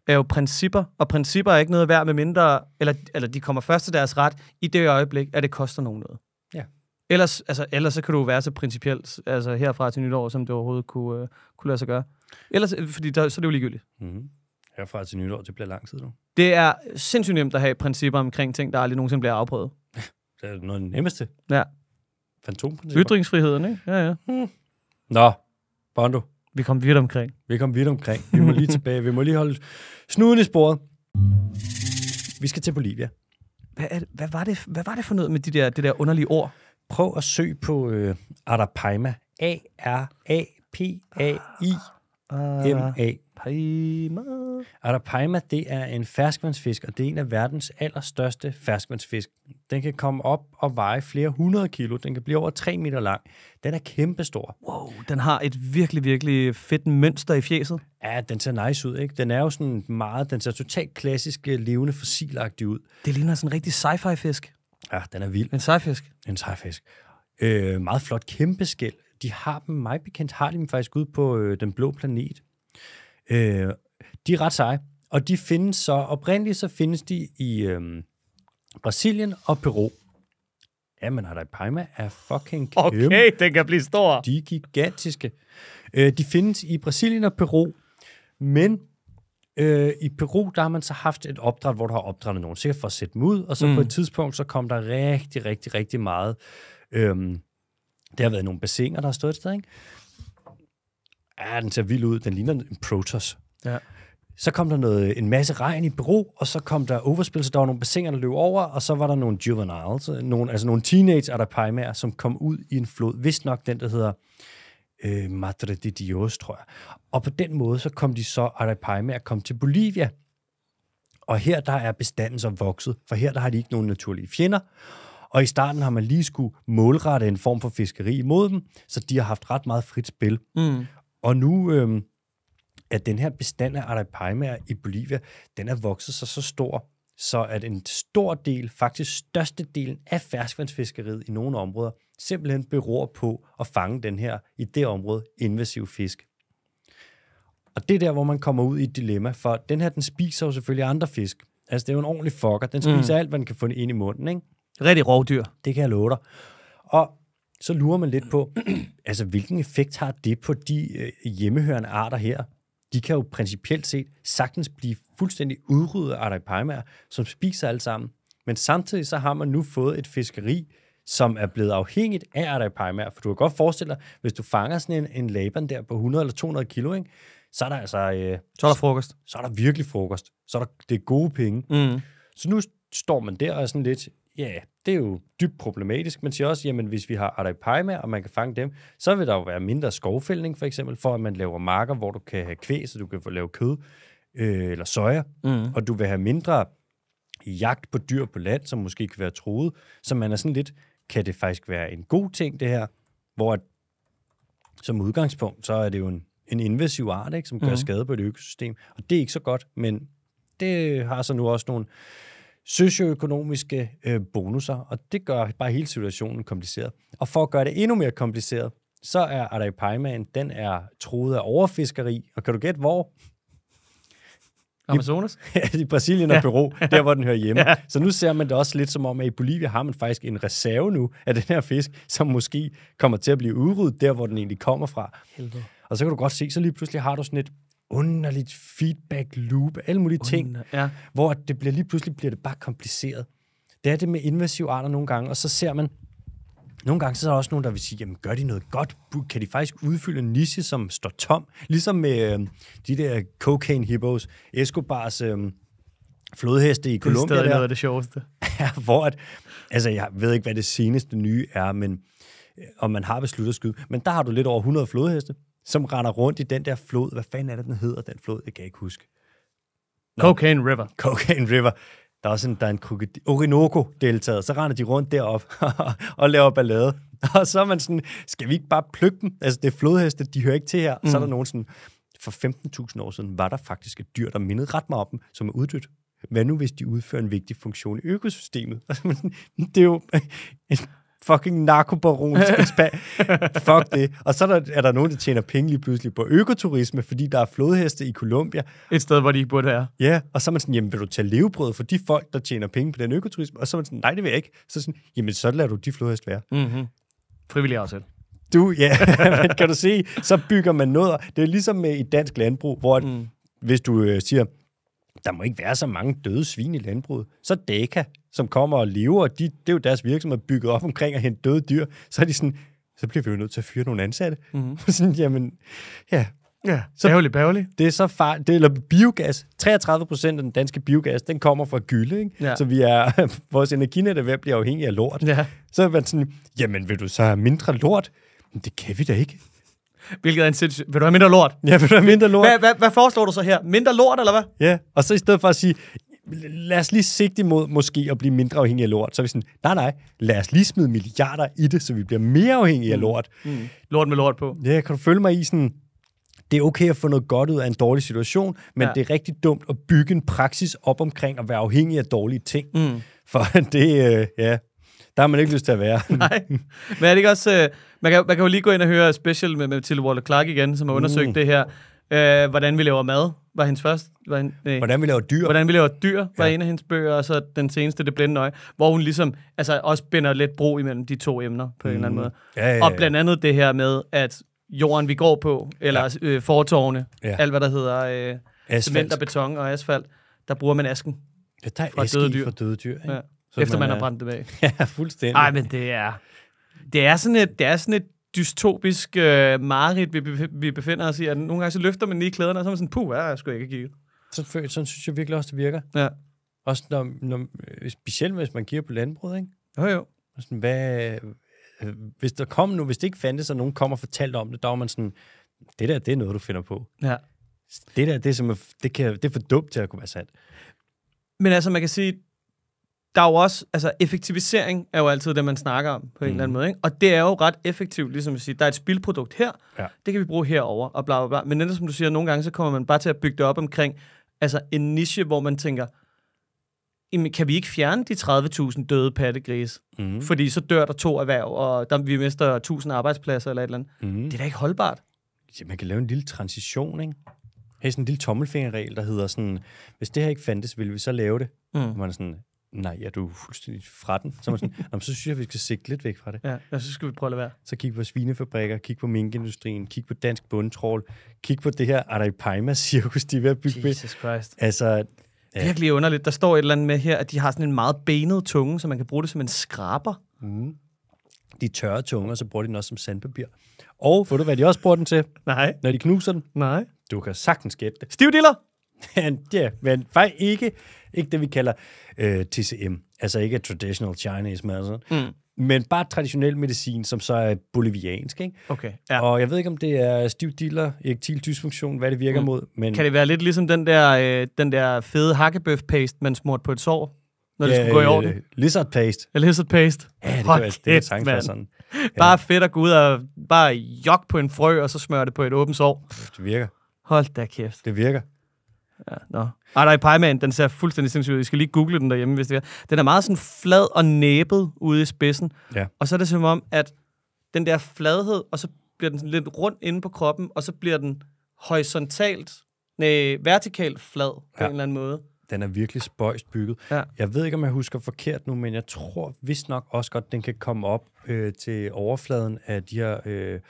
er jo principper, og principper er ikke noget værd med mindre, eller, eller de kommer først til deres ret i det øjeblik, at det koster nogen noget. Ja. Ellers, altså, ellers så kan du være så principielt altså herfra til nytår, som det overhovedet kunne, uh, kunne lade sig gøre. Ellers, øh, fordi der, så er det jo ligegyldigt. Mm-hmm. Herfra til nytår, det bliver lang tid nu. Det er sindssygt nemt at have principper omkring ting, der aldrig nogensinde bliver afprøvet. Det er noget af det nemmeste. Ja. Fantomprincipper. Ytringsfriheden, ikke? Ja, ja. Hmm. Nå, Bondo. Vi kom vidt omkring. Vi kom vidt omkring. Vi må lige tilbage. Vi må lige holde snuden i sporet. Vi skal til Bolivia. Hvad, er, hvad, var, det, hvad var det for noget med de der, det der underlige ord? Prøv at søg på øh, Arapaima. A-R-A-P-A-I Arapaima. Arapaima, det er en ferskvandsfisk, og det er en af verdens allerstørste ferskvandsfisk. Den kan komme op og veje flere hundrede kilo. Den kan blive over 3 meter lang. Den er kæmpestor. Wow, den har et virkelig, virkelig fedt mønster i fjeset. Ja, den ser nice ud, ikke? Den er jo sådan meget, den ser totalt klassisk, øh, levende, fossilagtig ud. Det ligner sådan en rigtig sci-fi fisk. Ja, den er vild. En sci-fisk. En sci-fisk. Øh, meget flot kæmpe skæl de har dem, mig bekendt, har de dem faktisk ude på øh, den blå planet. Øh, de er ret seje, og de findes så, oprindeligt så findes de i øh, Brasilien og Peru. Jamen, Pima er fucking kæmpe. Okay, den kan blive stor. De er gigantiske. Øh, de findes i Brasilien og Peru, men øh, i Peru, der har man så haft et opdræt, hvor der har opdrættet nogen, sikkert for at sætte dem ud, og så mm. på et tidspunkt, så kom der rigtig, rigtig, rigtig meget øhm, det har været nogle bassiner, der har stået et sted, ikke? Ja, den ser vild ud. Den ligner en Protoss. Ja. Så kom der noget, en masse regn i bro, og så kom der overspil, så der var nogle bassiner, der løb over, og så var der nogle juveniles, nogle, altså nogle teenage arapaimaer, som kom ud i en flod. Vist nok den, der hedder øh, Madre de Dios, tror jeg. Og på den måde, så kom de så arapaimaer kom til Bolivia. Og her, der er bestanden så vokset, for her, der har de ikke nogen naturlige fjender. Og i starten har man lige skulle målrette en form for fiskeri imod dem, så de har haft ret meget frit spil. Mm. Og nu øh, er den her bestand af arapaimaer i Bolivia, den er vokset sig så stor, så at en stor del, faktisk størstedelen af ferskvandsfiskeriet i nogle områder, simpelthen beror på at fange den her, i det område, invasiv fisk. Og det er der, hvor man kommer ud i et dilemma, for den her, den spiser jo selvfølgelig andre fisk. Altså, det er jo en ordentlig fucker. Den mm. spiser mm. alt, hvad den kan få ind i munden, ikke? Rigtig rovdyr. Det kan jeg love dig. Og så lurer man lidt på, altså hvilken effekt har det på de øh, hjemmehørende arter her? De kan jo principielt set sagtens blive fuldstændig udryddet af arter i palmaer, som spiser alle sammen. Men samtidig så har man nu fået et fiskeri, som er blevet afhængigt af arter i palmaer. For du kan godt forestille dig, hvis du fanger sådan en, en laban der på 100 eller 200 kilo, ikke? så er der altså... Øh, så er der frokost. Så, så er der virkelig frokost. Så er der, det er gode penge. Mm. Så nu står man der og er sådan lidt, ja, yeah, det er jo dybt problematisk. Man siger også, jamen hvis vi har arapaima, og man kan fange dem, så vil der jo være mindre skovfældning, for eksempel, for at man laver marker, hvor du kan have kvæg, så du kan få lave kød øh, eller soja, mm. og du vil have mindre jagt på dyr på land, som måske kan være truet. Så man er sådan lidt, kan det faktisk være en god ting, det her? Hvor at, som udgangspunkt, så er det jo en, en invasiv art, ikke, som gør mm. skade på et økosystem. Og det er ikke så godt, men det har så nu også nogle socioøkonomiske øh, bonusser, og det gør bare hele situationen kompliceret. Og for at gøre det endnu mere kompliceret, så er Arapaimaen, den er troet af overfiskeri, og kan du gætte hvor? Amazonas? I, I Brasilien og Peru, ja. der hvor den hører hjemme. Ja. Så nu ser man det også lidt som om, at i Bolivia har man faktisk en reserve nu af den her fisk, som måske kommer til at blive udryddet der, hvor den egentlig kommer fra. Helvede. Og så kan du godt se, så lige pludselig har du sådan et underligt feedback loop, alle mulige Under, ting, ja. hvor det bliver lige pludselig bliver det bare kompliceret. Det er det med invasive arter nogle gange, og så ser man, nogle gange så er der også nogen, der vil sige, jamen gør de noget godt? Kan de faktisk udfylde en niche, som står tom? Ligesom med øh, de der cocaine hippos, Escobars øh, flodheste i Colombia. Det er stadig der, noget af det sjoveste. hvor at, altså jeg ved ikke, hvad det seneste nye er, men øh, om man har besluttet at skyde, men der har du lidt over 100 flodheste som render rundt i den der flod. Hvad fanden er det, den hedder, den flod? Det kan jeg ikke huske. Nå, Cocaine River. Cocaine River. Der er også en, der er en krokodil. Orinoco-deltaget. Så render de rundt derop og laver ballade. Og så er man sådan, skal vi ikke bare plukke dem? Altså, det er flodheste, de hører ikke til her. Mm. Så er der mm. nogen sådan, for 15.000 år siden var der faktisk et dyr, der mindede ret meget om dem, som er uddødt. Hvad nu, hvis de udfører en vigtig funktion i økosystemet? det er jo fucking narkobarons Fuck det. Og så er der, er der nogen, der tjener penge lige pludselig på økoturisme, fordi der er flodheste i Colombia. Et sted, hvor de ikke burde være. Ja, og så er man sådan, jamen vil du tage levebrød for de folk, der tjener penge på den økoturisme? Og så er man sådan, nej, det vil jeg ikke. Så sådan, jamen så lader du de flodheste være. Mm-hmm. Frivillig også. Du, ja, men kan du se, så bygger man noget. Det er ligesom med i dansk landbrug, hvor mm. hvis du øh, siger, der må ikke være så mange døde svin i landbruget. Så Deka, som kommer og lever, og de, det er jo deres virksomhed bygget op omkring at hente døde dyr, så er de sådan, så bliver vi jo nødt til at fyre nogle ansatte. Mm-hmm. sådan, jamen, ja. Ja, så, bærgerlig, bærgerlig. Det er så far, det, eller biogas. 33 procent af den danske biogas, den kommer fra gylde, ikke? Ja. Så vi er, vores energinet er ved at blive afhængig af lort. Ja. Så er man sådan, jamen vil du så have mindre lort? Men det kan vi da ikke. Hvilket er en sindssyg... Vil du have mindre lort? Ja, vil du have mindre lort? Hvad, hvad, hvad foreslår du så her? Mindre lort, eller hvad? Ja, og så i stedet for at sige, lad os lige sigte imod måske at blive mindre afhængige af lort. Så er vi sådan, nej nej, lad os lige smide milliarder i det, så vi bliver mere afhængige af mm. lort. Mm. Mm. Lort med lort på. Ja, kan du følge mig i sådan, det er okay at få noget godt ud af en dårlig situation, men ja. det er rigtig dumt at bygge en praksis op omkring at være afhængig af dårlige ting. Mm. For det, øh, ja, der har man ikke lyst til at være. Nej, men er det ikke også... Øh, man, kan, man kan jo lige gå ind og høre special med, med Mathilde Waller-Clark igen, som har undersøgt mm. det her. Øh, hvordan vi laver mad, var hendes første. Var hende, nej. Hvordan vi laver dyr. Hvordan vi laver dyr, var ja. en af hendes bøger, og så den seneste, Det blinde øje, hvor hun ligesom altså, også binder lidt bro imellem de to emner på mm. en eller anden mm. måde. Ja, ja, ja. Og blandt andet det her med, at jorden, vi går på, eller ja. øh, fortårne, ja. alt hvad der hedder øh, asfalt. cement og beton og asfalt, der bruger man asken. Ja, der er fra døde dyr. Fra døde dyr ikke? Ja. Så Efter man, man har brændt det bag. ja, fuldstændig. Nej, men det er, det er sådan et, det er sådan et dystopisk øh, mareridt, vi, vi befinder os i. At nogle gange så løfter man lige klæderne, og så er man sådan, puh, jeg skulle ikke give. Så, sådan synes jeg virkelig også, det virker. Ja. Også når, når, specielt hvis man kigger på landbruget, ikke? Jo, jo. Og sådan, hvad, øh, hvis der kom nu, hvis det ikke fandtes, og nogen kommer og fortalte om det, der var man sådan, det der, det er noget, du finder på. Ja. Det der, det, som er, det, kan, det er for dumt til at kunne være sandt. Men altså, man kan sige, der er jo også, altså effektivisering er jo altid det, man snakker om på en mm. eller anden mm. måde, ikke? Og det er jo ret effektivt, ligesom at sige, der er et spildprodukt her, ja. det kan vi bruge herover og bla bla bla. Men netop som du siger, nogle gange så kommer man bare til at bygge det op omkring altså en niche, hvor man tænker, kan vi ikke fjerne de 30.000 døde pattegris? Mm. Fordi så dør der to erhverv, og der, vi mister 1.000 arbejdspladser eller et eller andet. Mm. Det er da ikke holdbart. Ja, man kan lave en lille transition, ikke? Hey, sådan en lille tommelfingerregel, der hedder sådan, hvis det her ikke fandtes, ville vi så lave det? Mm. man er sådan, nej, ja, du er fuldstændig fra den. Så, man sådan, så synes jeg, vi skal sigte lidt væk fra det. Ja, så skal vi prøve at lade være. Så kig på svinefabrikker, kig på minkindustrien, kig på dansk bundtrål, kig på det her Arapaima-cirkus, de er ved at bygge Jesus med. Christ. Altså, Ja. Virkelig underligt. Der står et eller andet med her, at de har sådan en meget benet tunge, så man kan bruge det som en skraber. Mm. De tørre og så bruger de den også som sandpapir. Og ved du, hvad de også bruger den til? Nej. Når de knuser den? Nej. Du kan sagtens gætte det. Stivdiller! ja, men faktisk ikke ikke det, vi kalder øh, TCM, altså ikke traditional Chinese medicine, mm. men bare traditionel medicin, som så er boliviansk. Ikke? Okay, ja. Og jeg ved ikke, om det er stiv diller, erektil dysfunktion, hvad det virker mm. mod. Men... Kan det være lidt ligesom den der, øh, den der fede hakkebøf-paste, man smurt på et sår? når det ja, skulle gå i øh, orden. Øh, lizard paste. Ja, lizard paste. Ja, det, er det, det, sådan. Ja. Bare fedt at gå ud og bare jok på en frø, og så smøre det på et åbent sår. det virker. Hold da kæft. Det virker. Ja, nå. Pie-Man, den ser fuldstændig sindssygt ud. I skal lige google den derhjemme, hvis det er. Den er meget sådan flad og næbet ude i spidsen. Ja. Og så er det som om, at den der fladhed, og så bliver den lidt rundt inde på kroppen, og så bliver den horisontalt, nej, vertikalt flad ja. på en eller anden måde. Den er virkelig spøjst bygget. Ja. Jeg ved ikke, om jeg husker forkert nu, men jeg tror vist nok også godt, den kan komme op øh, til overfladen af de her... Øh,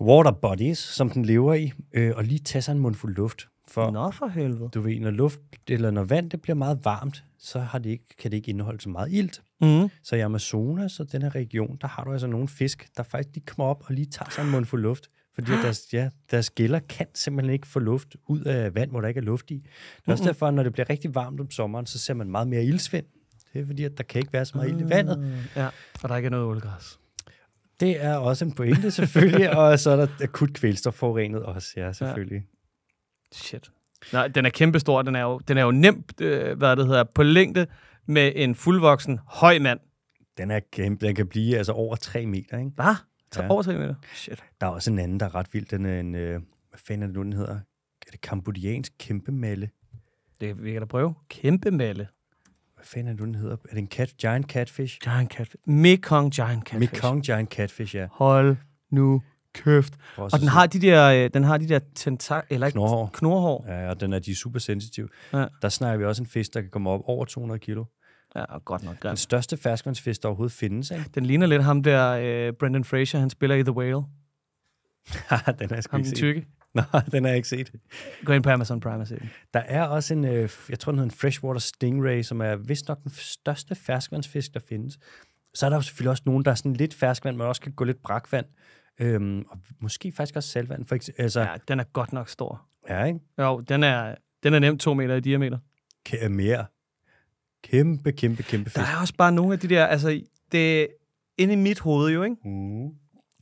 water bodies, som den lever i, øh, og lige tage sig en mundfuld luft. For, Nå for helvede. Du ved, når, luft, eller når vand det bliver meget varmt, så har det ikke, kan det ikke indeholde så meget ilt. Mm. Så i Amazonas og den her region, der har du altså nogle fisk, der faktisk lige kommer op og lige tager sig en mundfuld luft. Fordi deres, ja, deres gælder kan simpelthen ikke få luft ud af vand, hvor der ikke er luft i. Det er mm. også derfor, at når det bliver rigtig varmt om sommeren, så ser man meget mere ildsvind. Det er fordi, at der kan ikke være så meget ild i mm, vandet. Ja, og der er ikke noget ålgræs. Det er også en pointe, selvfølgelig. og så er der akut kvælstofforurenet også, ja, selvfølgelig. Shit. Nej, den er kæmpestor. Den er jo, den er jo nemt, øh, hvad det hedder, på længde med en fuldvoksen høj mand. Den er kæmpe. Den kan blive altså over 3 meter, ikke? Hvad? Ja. Over 3 meter? Shit. Der er også en anden, der er ret vild. Den er en, øh, hvad fanden er det nu, den hedder? Er det kambodiansk kæmpemalle? Det vi kan da prøve. Kæmpemalle. Hvad fanden er det nu, den hedder? Er det en cat, giant catfish? Giant catfish. Mekong giant catfish. Mekong giant catfish, ja. Hold nu kæft. Og øh, den har de der, den har de der tentak, eller ikke, knorhår. knorhår. Ja, og den er, de er super sensitiv. Ja. Der snakker vi også en fisk, der kan komme op over 200 kilo. Ja, og godt nok grim. Den største ferskvandsfisk, der overhovedet findes. Ikke? Den ligner lidt ham der, øh, Brendan Fraser, han spiller i The Whale. den er sgu ham ikke set. Tykke. Nej, den har jeg ikke set. Gå ind på Amazon Prime og se den. Der er også en, øh, jeg tror, den hedder en freshwater stingray, som er vist nok den største ferskvandsfisk, der findes. Så er der jo selvfølgelig også nogen, der er sådan lidt ferskvand, men også kan gå lidt brakvand. Øhm, og måske faktisk også saltvand. For altså, ja, den er godt nok stor. Ja, ikke? Jo, den er, den er nemt to meter i diameter. K- øh, mere. Kæmpe, kæmpe, kæmpe fisk. Der er også bare nogle af de der, altså, det er inde i mit hoved jo, ikke? Mm.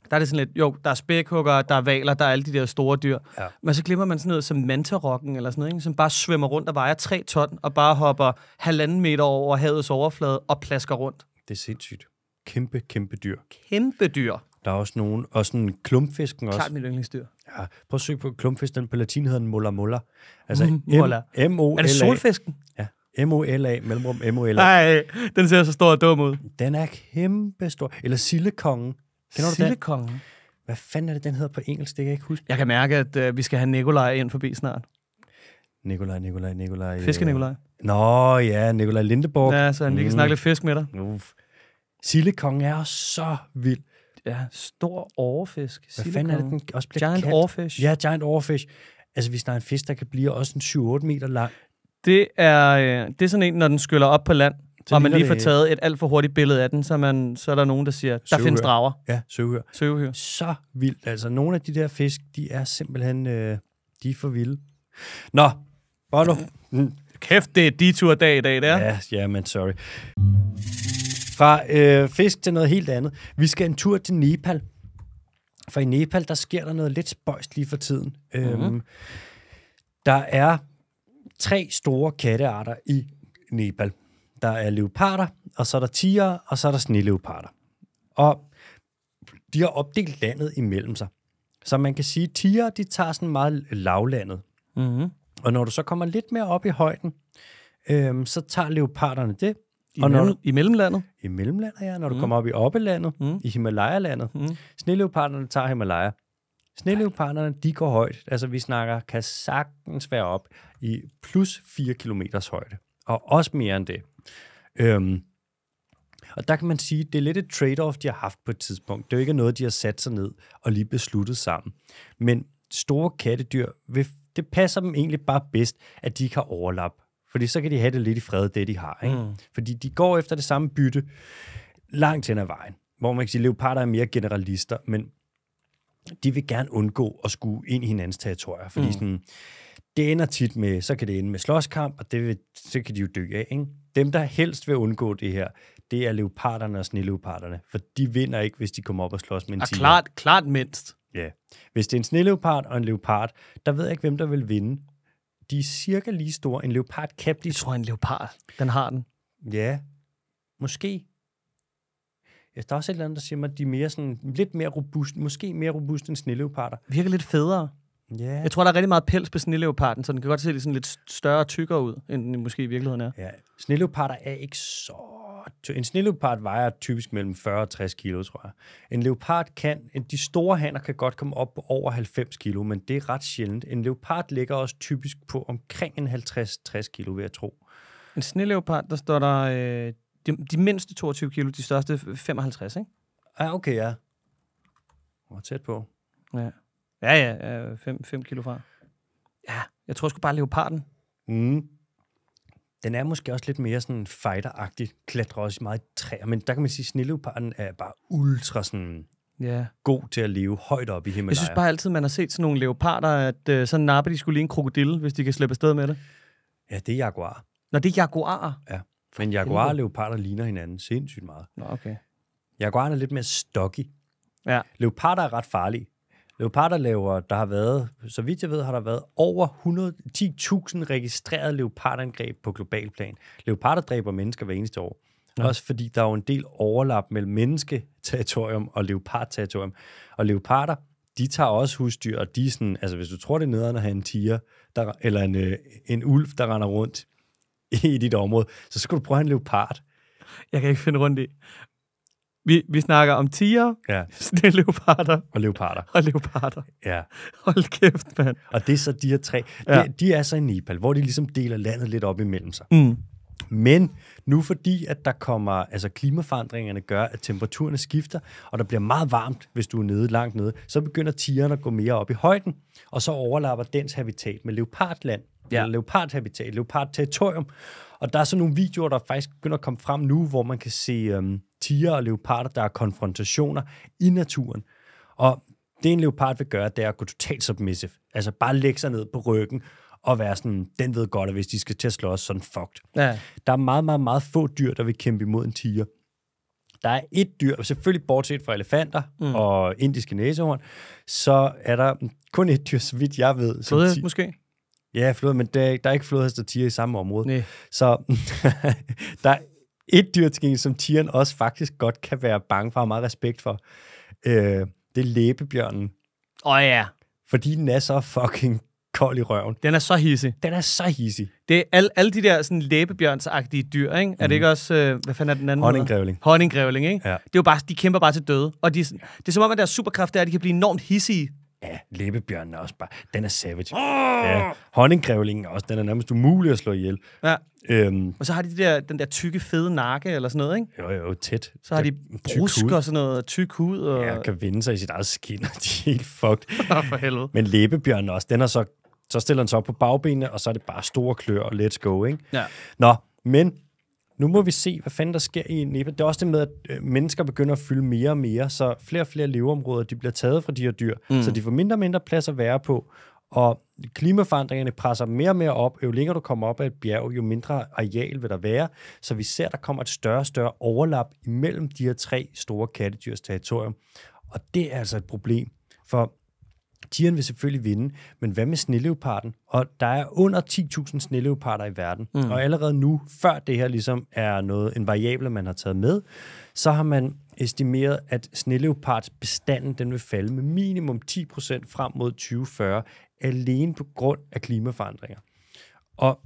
Der er det sådan lidt, jo, der er spækhugger, der er valer, der er alle de der store dyr. Ja. Men så glemmer man sådan noget som mantarokken eller sådan noget, ikke? som bare svømmer rundt og vejer tre ton, og bare hopper halvanden meter over havets overflade og plasker rundt. Det er sindssygt. Kæmpe, kæmpe dyr. Kæmpe dyr. Der er også nogen, og sådan klumpfisken også. Klart mit yndlingsdyr. Ja, prøv at søge på klumpfisk, den på latin hedder den mola mola. Altså mm, m o l -A. Er det solfisken? Ja. M-O-L-A, mellemrum M-O-L-A. Nej, den ser så stor og dum ud. Den er kæmpe stor. Eller Sillekongen. Kender du Sillekongen? Den? Hvad fanden er det, den hedder på engelsk? Det kan jeg ikke huske. Jeg kan mærke, at øh, vi skal have Nikolaj ind forbi snart. Nikolaj, Nikolaj, Nikolaj. Øh. Fiske Nikolaj. Nå ja, Nikolaj Lindeborg. Ja, så han mm. kan snakke mm. lidt fisk med dig. Uff. Sillekongen er så vild. Ja, stor overfisk. Hvad fanden er det, den også bliver Giant kaldt? overfish. Ja, giant overfish. Altså, hvis der er en fisk, der kan blive også en 7-8 meter lang. Det er, øh, det er sådan en, når den skyller op på land, så og man lige får taget et alt for hurtigt billede af den, så, man, så er der nogen, der siger, der søvhør. findes drager. Ja, søvhør. søvhør. Så vildt. Altså, nogle af de der fisk, de er simpelthen, øh, de er for vilde. Nå, bare nu. Kæft, det er de tur dag i dag, der. Ja, ja, yeah, men sorry. Fra øh, fisk til noget helt andet. Vi skal en tur til Nepal. For i Nepal, der sker der noget lidt spøjst lige for tiden. Mm-hmm. Øhm, mhm. der er tre store kattearter i Nepal. Der er leoparder, og så er der tiger, og så er der snilleoparder. Og de har opdelt landet imellem sig. Så man kan sige, at tiger, de tager sådan meget lavlandet. Mm-hmm. Og når du så kommer lidt mere op i højden, øhm, så tager leoparderne det, i, og mellem, når, I mellemlandet? I mellemlandet, ja. Når du mm. kommer op i oppelandet, mm. i Himalaya-landet. Mm. Sneleoparderne tager Himalaya. Sneleoparderne, de går højt. Altså, vi snakker, kan sagtens være op i plus 4 km højde. Og også mere end det. Øhm, og der kan man sige, det er lidt et trade-off, de har haft på et tidspunkt. Det er jo ikke noget, de har sat sig ned og lige besluttet sammen. Men store kattedyr, det passer dem egentlig bare bedst, at de kan overlappe fordi så kan de have det lidt i fred, det de har. Ikke? Mm. Fordi de går efter det samme bytte langt hen ad vejen. Hvor man kan sige, at leoparder er mere generalister, men de vil gerne undgå at skue ind i hinandens territorier. Fordi mm. sådan, det ender tit med, så kan det ende med slåskamp, og det vil, så kan de jo dø af. Ikke? Dem, der helst vil undgå det her, det er leoparderne og snilleoparderne, for de vinder ikke, hvis de kommer op og slås med en tiger. Ja, klart, klart mindst. Ja. Hvis det er en snilleopard og en leopard, der ved jeg ikke, hvem der vil vinde. De er cirka lige store. En leopard captive... Jeg tror, en leopard. Den har den. Ja, måske. Ja, der er også et eller andet, der siger mig, at de er mere sådan, lidt mere robust, måske mere robust end snilleoparder. Virker lidt federe. Ja. Jeg tror, der er rigtig meget pels på snilleoparden, så den kan godt se lidt, sådan lidt større og tykkere ud, end den måske i virkeligheden er. Ja. snilleoparder er ikke så en sneleopard vejer typisk mellem 40 og 60 kilo, tror jeg. En leopard kan, en, de store hanner kan godt komme op på over 90 kilo, men det er ret sjældent. En leopard ligger også typisk på omkring en 50-60 kilo, vil jeg tro. En sneleopard, der står der øh, de, de mindste 22 kilo, de største 55, ikke? Ja, ah, okay, ja. Hvor tæt på. Ja, ja, ja 5 øh, ja, kilo fra. Ja, jeg tror sgu bare leoparden. Mm. Den er måske også lidt mere sådan fighter-agtig, klatrer også meget i træer, men der kan man sige, at snilleoparden er bare ultra sådan ja. god til at leve højt op i Himalaya. Jeg synes bare altid, man har set sådan nogle leoparder, at øh, sådan napper de skulle lige en krokodille, hvis de kan slippe afsted med det. Ja, det er jaguar. Nå, det er jaguarer? Ja, men jaguar og leoparder ligner hinanden sindssygt meget. Nå, okay. Jaguar er lidt mere stocky. Ja. Leoparder er ret farlige. Leoparder der har været, så vidt jeg ved, har der været over 110.000 registrerede leopardangreb på global plan. Leoparder dræber mennesker hver eneste år. Ja. Også fordi der er jo en del overlap mellem mennesketerritorium og leopardterritorium. Og leoparder, de tager også husdyr, og de er sådan, altså hvis du tror, det er nederen at have en tiger, der, eller en, øh, en ulv, der render rundt i dit område, så skal du prøve at have en leopard. Jeg kan ikke finde rundt i. Vi, vi snakker om tiger, ja. sneleoparder. Og leoparder. Og leoparder. Ja. Hold kæft, mand. Og det er så de her tre. Ja. De, de er så i Nepal, hvor de ligesom deler landet lidt op imellem sig. Mm. Men nu fordi, at der kommer, altså klimaforandringerne gør, at temperaturerne skifter, og der bliver meget varmt, hvis du er nede langt nede, så begynder tigeren at gå mere op i højden, og så overlapper dens habitat med leopardland, ja. eller leopardhabitat, leopardterritorium. Og der er så nogle videoer, der faktisk begynder at komme frem nu, hvor man kan se øhm, tiger og leoparder, der er konfrontationer i naturen. Og det en leopard vil gøre, det er at gå totalt submissive. Altså bare lægge sig ned på ryggen og være sådan, den ved godt, at hvis de skal til at slås, sådan fucked. Ja. Der er meget, meget, meget få dyr, der vil kæmpe imod en tiger. Der er et dyr, selvfølgelig bortset fra elefanter mm. og indiske næsehorn, så er der kun et dyr, så vidt jeg ved. Flodhest måske? Ja, flod, men der, der er ikke flodhest og tiger i samme område. Nee. Så der er et dyr til gengæld, som tieren også faktisk godt kan være bange for og meget respekt for, øh, det er læbebjørnen. Åh oh, ja. Fordi den er så fucking kold i røven. Den er så hissig. Den er så hissig. Det er alle, alle de der sådan læbebjørnsagtige dyr, ikke? Mm. Er det mhm. ikke også, øh, hvad fanden er den anden? Honninggrævling. Honninggrævling, ikke? Ja. Det er jo bare, de kæmper bare til døde. Og de, det er som om, at deres superkraft er, at de kan blive enormt hissige Ja, læbebjørnen er også bare... Den er savage. Oh! Ja, honninggrævlingen også. Den er nærmest umulig at slå ihjel. Ja. Øhm, og så har de der, den der tykke, fede nakke eller sådan noget, ikke? Jo, jo, tæt. Så har de brusk og sådan noget, tyk hud. Og... Ja, kan vinde sig i sit eget skin, og de er helt fucked. for helvede. Men læbebjørnen også, den er så... Så stiller den sig op på bagbenene, og så er det bare store klør og let's go, ikke? Ja. Nå, men nu må vi se, hvad fanden der sker i Nepal. Det er også det med, at øh, mennesker begynder at fylde mere og mere, så flere og flere leveområder de bliver taget fra de her dyr, mm. så de får mindre og mindre plads at være på. Og klimaforandringerne presser mere og mere op. Jo længere du kommer op af et bjerg, jo mindre areal vil der være. Så vi ser, at der kommer et større og større overlap imellem de her tre store kattedyrs territorium. Og det er altså et problem. For Tieren vil selvfølgelig vinde, men hvad med sneleoparden? Og der er under 10.000 sneleoparder i verden. Mm. Og allerede nu, før det her ligesom er noget, en variable, man har taget med, så har man estimeret, at sneleopards bestanden den vil falde med minimum 10% frem mod 2040, alene på grund af klimaforandringer. Og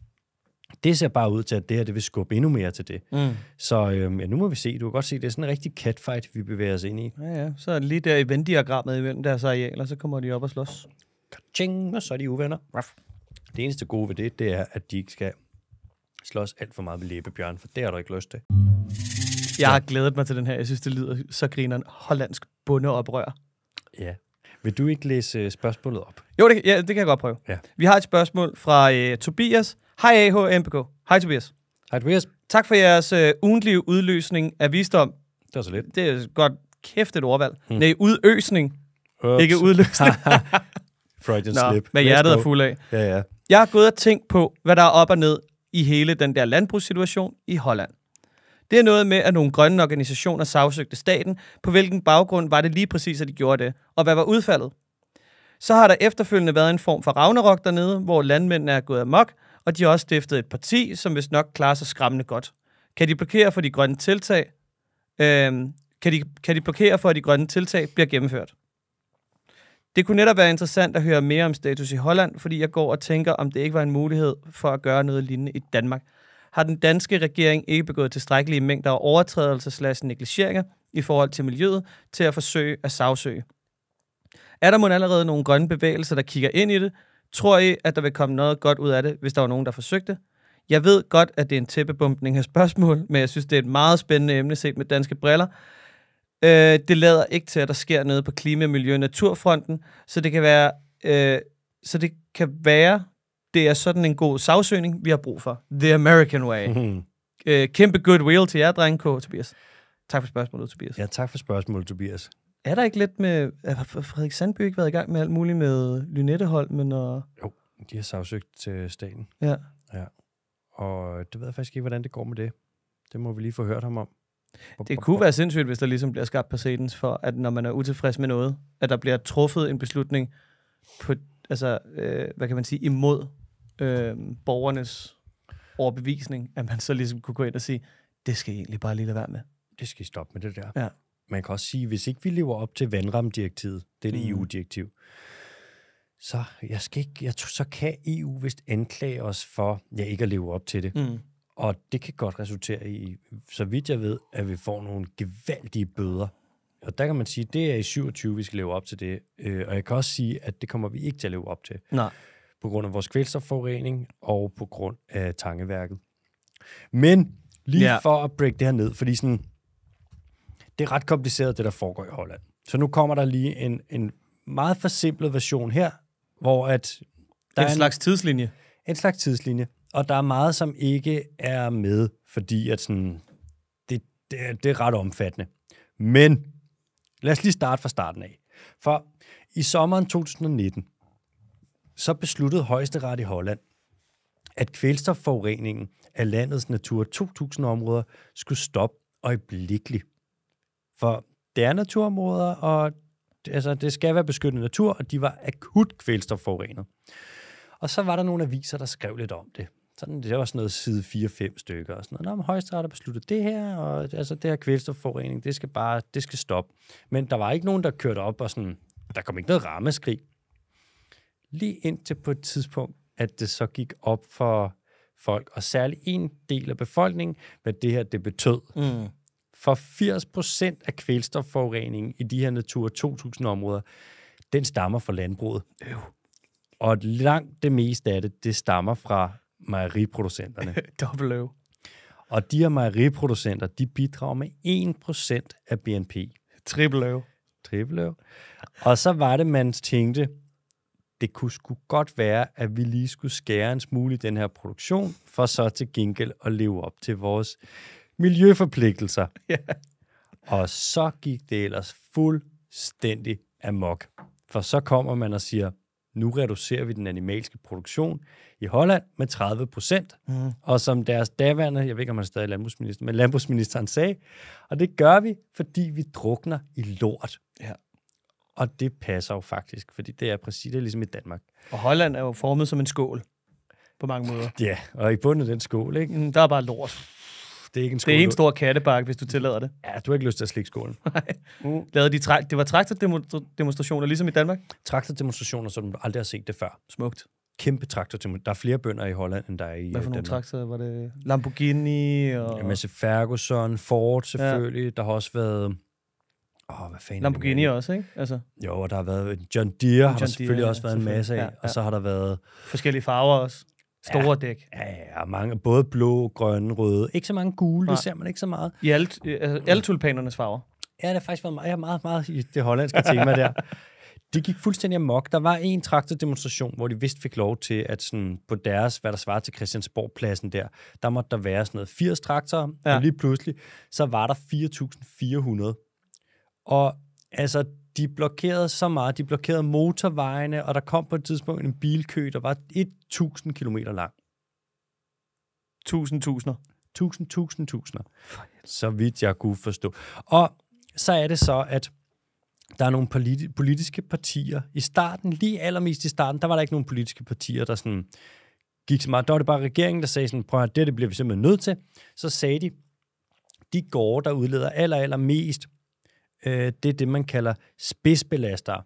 det ser bare ud til, at det her det vil skubbe endnu mere til det. Mm. Så øhm, ja, nu må vi se. Du kan godt se, det er sådan en rigtig catfight, vi bevæger os ind i. Ja, ja. Så lige der i venddiagrammet imellem deres arealer, så kommer de op og slås. Ka-ching, og så er de uvenner. Ruff. Det eneste gode ved det, det er, at de ikke skal slås alt for meget ved læbebjørn, for det har du ikke lyst til. Jeg har glædet mig til den her. Jeg synes, det lyder så en hollandsk bundeoprør. Ja. Vil du ikke læse øh, spørgsmålet op? Jo, det, ja, det kan jeg godt prøve. Ja. Vi har et spørgsmål fra øh, Tobias, Hej AH Hej Tobias. Hej Tobias. Tak for jeres øh, ugentlige udløsning af visdom. Det var så lidt. Det er godt kæft et ordvalg. Hmm. Nej, udøsning. Ups. Ikke udløsning. Freudian Nå, slip. med hjertet er fuld af. Ja, ja. Jeg har gået og tænkt på, hvad der er op og ned i hele den der landbrugssituation i Holland. Det er noget med, at nogle grønne organisationer sagsøgte staten. På hvilken baggrund var det lige præcis, at de gjorde det? Og hvad var udfaldet? Så har der efterfølgende været en form for ragnarok dernede, hvor landmændene er gået amok, og de har også stiftet et parti, som hvis nok klarer sig skræmmende godt. Kan de blokere for de grønne tiltag? Øhm, kan, de, kan de blokere for, at de grønne tiltag bliver gennemført? Det kunne netop være interessant at høre mere om status i Holland, fordi jeg går og tænker, om det ikke var en mulighed for at gøre noget lignende i Danmark. Har den danske regering ikke begået tilstrækkelige mængder af overtrædelser negligeringer i forhold til miljøet til at forsøge at sagsøge? Er der måske allerede nogle grønne bevægelser, der kigger ind i det, Tror I, at der vil komme noget godt ud af det, hvis der var nogen, der forsøgte? Jeg ved godt, at det er en tæppebumpning af spørgsmål, men jeg synes, det er et meget spændende emne set med danske briller. Øh, det lader ikke til, at der sker noget på klima-, miljø- og naturfronten, så det kan være, øh, så det kan være, det er sådan en god sagsøgning, vi har brug for. The American Way. Mm-hmm. Øh, kæmpe goodwill til jer, drenge K. Tobias. Tak for spørgsmålet, Tobias. Ja, tak for spørgsmålet, Tobias. Er der ikke lidt med... Har Frederik Sandby ikke været i gang med alt muligt med Lynettehold, men... Og... Jo, de har sagsøgt til øh, staten. Ja. ja. Og det ved jeg faktisk ikke, hvordan det går med det. Det må vi lige få hørt ham om. Det kunne være sindssygt, hvis der ligesom bliver skabt præcedens for, at når man er utilfreds med noget, at der bliver truffet en beslutning på, altså, øh, hvad kan man sige, imod øh, borgernes overbevisning, at man så ligesom kunne gå ind og sige, det skal I egentlig bare lige lade være med. Det skal I stoppe med det der. Ja man kan også sige, hvis ikke vi lever op til vandramdirektivet, det er mm. EU-direktiv, så, jeg skal ikke, jeg, så kan EU vist anklage os for, ja, ikke at leve op til det. Mm. Og det kan godt resultere i, så vidt jeg ved, at vi får nogle gevaldige bøder. Og der kan man sige, at det er i 27, vi skal leve op til det. Øh, og jeg kan også sige, at det kommer vi ikke til at leve op til. Nej. På grund af vores kvælstofforurening og på grund af tangeværket. Men lige ja. for at break det her ned, fordi sådan, det er ret kompliceret, det der foregår i Holland. Så nu kommer der lige en, en meget forsimplet version her, hvor at... Der en, er en slags tidslinje. En slags tidslinje. Og der er meget, som ikke er med, fordi at sådan, det, det, er, det er ret omfattende. Men lad os lige starte fra starten af. For i sommeren 2019, så besluttede højesteret i Holland, at kvælstofforureningen af landets Natur 2000-områder skulle stoppe øjeblikkeligt. For det er naturområder, og altså, det skal være beskyttet natur, og de var akut kvælstofforurenet. Og så var der nogle aviser, der skrev lidt om det. Sådan, det var sådan noget side 4-5 stykker og sådan noget. Nå, men højesteret har besluttet det her, og altså, det her kvælstofforurening, det skal bare, det skal stoppe. Men der var ikke nogen, der kørte op og sådan, der kom ikke noget rammeskrig. Lige indtil på et tidspunkt, at det så gik op for folk, og særligt en del af befolkningen, hvad det her det betød. Mm. For 80 af kvælstofforureningen i de her Natur 2000-områder, den stammer fra landbruget. Øh. Og langt det meste af det, det stammer fra mejeriproducenterne. Double øh. Og de her mejeriproducenter, de bidrager med 1% af BNP. Triple øh. Triple øh. Og så var det, man tænkte, det kunne sgu godt være, at vi lige skulle skære en smule i den her produktion, for så til gengæld at leve op til vores miljøforpligtelser. Ja. Og så gik det ellers fuldstændig amok. For så kommer man og siger, nu reducerer vi den animalske produktion i Holland med 30 procent. Mm. Og som deres daværende, jeg ved ikke, om han er stadig landbrugsminister, men landbrugsministeren sagde, og det gør vi, fordi vi drukner i lort. Ja. Og det passer jo faktisk, fordi det er præcis det er ligesom i Danmark. Og Holland er jo formet som en skål på mange måder. Ja, og i bunden af den skål, ikke? Mm, der er bare lort det er ikke en skole. Det er en stor kattebakke, hvis du tillader det. Ja, du har ikke lyst til at slikke skolen. Nej. Mm. de tra- det var traktordemonstrationer, ligesom i Danmark? Traktordemonstrationer, som du aldrig har set det før. Smukt. Kæmpe traktordemonstrationer. Der er flere bønder i Holland, end der er i Hvad for øh, nogle Danmark. traktorer var det? Lamborghini og... Ja, masse Ferguson, Ford selvfølgelig. Ja. Der har også været... Åh, oh, hvad fanden Lamborghini er også, ikke? Altså. Jo, og der har været John Deere, John har der selvfølgelig Deere, også været en masse af. Ja, ja. Og så har der været... Forskellige farver også. Store ja, dæk. Ja, ja, mange, både blå, grønne, røde. Ikke så mange gule, Nej. det ser man ikke så meget. I alt, øh, øh, alle tulipanernes farver. Ja, det har faktisk været meget, meget, meget i det hollandske tema der. Det gik fuldstændig amok. Der var en traktordemonstration, hvor de vist fik lov til, at sådan på deres, hvad der svarer til Christiansborgpladsen der, der måtte der være sådan noget 80 traktorer, ja. og lige pludselig, så var der 4.400. Og altså, de blokerede så meget, de blokerede motorvejene, og der kom på et tidspunkt en bilkø, der var 1000 km lang. Tusind tusinder. Tusind, tusind, tusinder. Så vidt jeg kunne forstå. Og så er det så, at der er nogle politi- politiske partier. I starten, lige allermest i starten, der var der ikke nogen politiske partier, der sådan gik så meget. Der var det bare regeringen, der sagde sådan, prøv at det, det bliver vi simpelthen nødt til. Så sagde de, de gårde, der udleder aller, aller mest øh, det er det, man kalder spidsbelastere.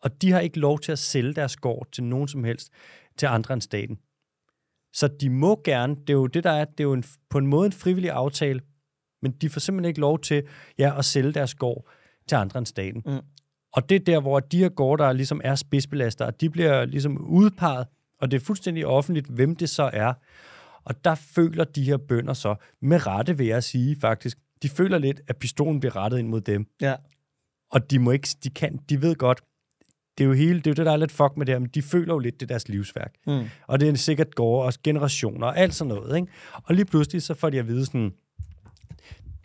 Og de har ikke lov til at sælge deres gård til nogen som helst, til andre end staten. Så de må gerne, det er jo det, der er, det er jo en, på en måde en frivillig aftale, men de får simpelthen ikke lov til ja, at sælge deres gård til andre end staten. Mm. Og det er der, hvor de her gårde, der ligesom er spidsbelaster, de bliver ligesom udpeget, og det er fuldstændig offentligt, hvem det så er. Og der føler de her bønder så, med rette vil jeg sige faktisk, de føler lidt, at pistolen bliver rettet ind mod dem. Ja. Og de må ikke, de kan, de ved godt, det er jo hele, det er jo det, der er lidt fuck med det her, men de føler jo lidt, det er deres livsværk. Mm. Og det er sikkert går og generationer og alt sådan noget, ikke? Og lige pludselig, så får de at vide sådan,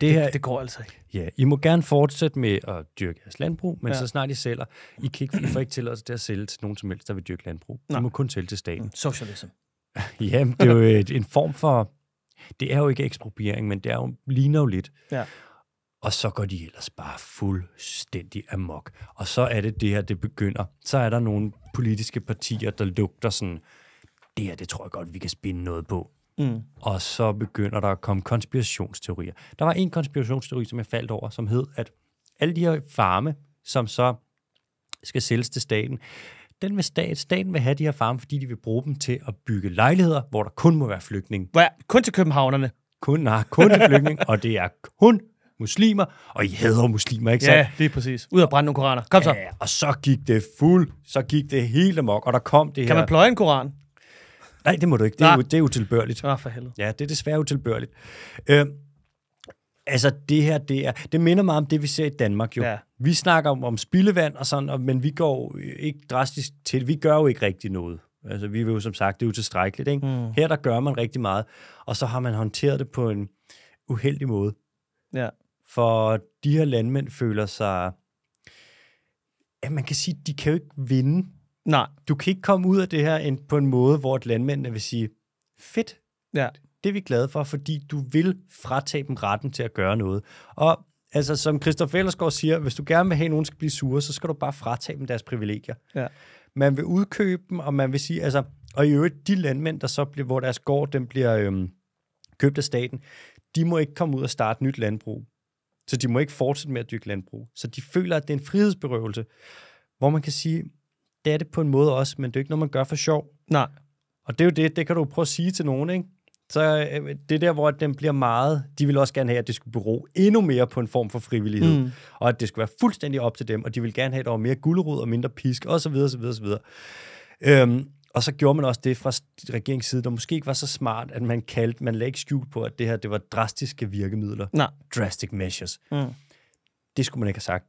det, her, det, det går altså ikke. Ja, I må gerne fortsætte med at dyrke jeres landbrug, men ja. så snart I sælger, I kan ikke, I får ikke til at sælge til nogen som helst, der vil dyrke landbrug. Nej. I må kun sælge til staten. Socialism. Jamen, det er jo et, en form for det er jo ikke ekspropriering, men det er jo, ligner jo lidt. Ja. Og så går de ellers bare fuldstændig amok. Og så er det det her, det begynder. Så er der nogle politiske partier, der lugter sådan, det her, det tror jeg godt, vi kan spinde noget på. Mm. Og så begynder der at komme konspirationsteorier. Der var en konspirationsteori, som jeg faldt over, som hed, at alle de her farme, som så skal sælges til staten, den vil stat, staten vil have de her farme, fordi de vil bruge dem til at bygge lejligheder, hvor der kun må være flygtninge. Ja, kun til københavnerne. Kun, nej, kun til flygtninge, og det er kun muslimer, og I hader muslimer, ikke sandt? Ja, det er præcis. Ud og brænde nogle koraner. Kom så. Ja, og så gik det fuld, så gik det helt amok, og der kom det her... Kan man pløje en koran? Nej, det må du ikke. Det er, det er utilbørligt. Ah, for helvede. Ja, det er desværre utilbørligt. Øh, Altså det her, det, er, det minder mig om det, vi ser i Danmark jo. Ja. Vi snakker om, om spildevand og sådan, og, men vi går ikke drastisk til Vi gør jo ikke rigtig noget. Altså vi vil jo som sagt, det er tilstrækkeligt, Ikke? Mm. Her der gør man rigtig meget, og så har man håndteret det på en uheldig måde. Ja. For de her landmænd føler sig... Ja, man kan sige, de kan jo ikke vinde. Nej. Du kan ikke komme ud af det her på en måde, hvor et landmænd vil sige, fedt, ja. Det er vi glade for, fordi du vil fratage dem retten til at gøre noget. Og altså, som Christoph Ellersgaard siger, hvis du gerne vil have, at nogen skal blive sure, så skal du bare fratage dem deres privilegier. Ja. Man vil udkøbe dem, og man vil sige, altså, og i øvrigt, de landmænd, der så bliver, hvor deres gård den bliver øhm, købt af staten, de må ikke komme ud og starte nyt landbrug. Så de må ikke fortsætte med at dyrke landbrug. Så de føler, at det er en frihedsberøvelse, hvor man kan sige, det er det på en måde også, men det er ikke noget, man gør for sjov. Nej. Og det er jo det, det kan du prøve at sige til nogen, ikke? så øh, det er der, hvor den bliver meget... De vil også gerne have, at det skulle bero endnu mere på en form for frivillighed, mm. og at det skulle være fuldstændig op til dem, og de vil gerne have, at der var mere gulerod og mindre pisk, osv. osv., osv. Øhm, og så gjorde man også det fra regeringens side, der måske ikke var så smart, at man kaldte, man lagde ikke skjul på, at det her, det var drastiske virkemidler. Nej. Drastic measures. Mm. Det skulle man ikke have sagt.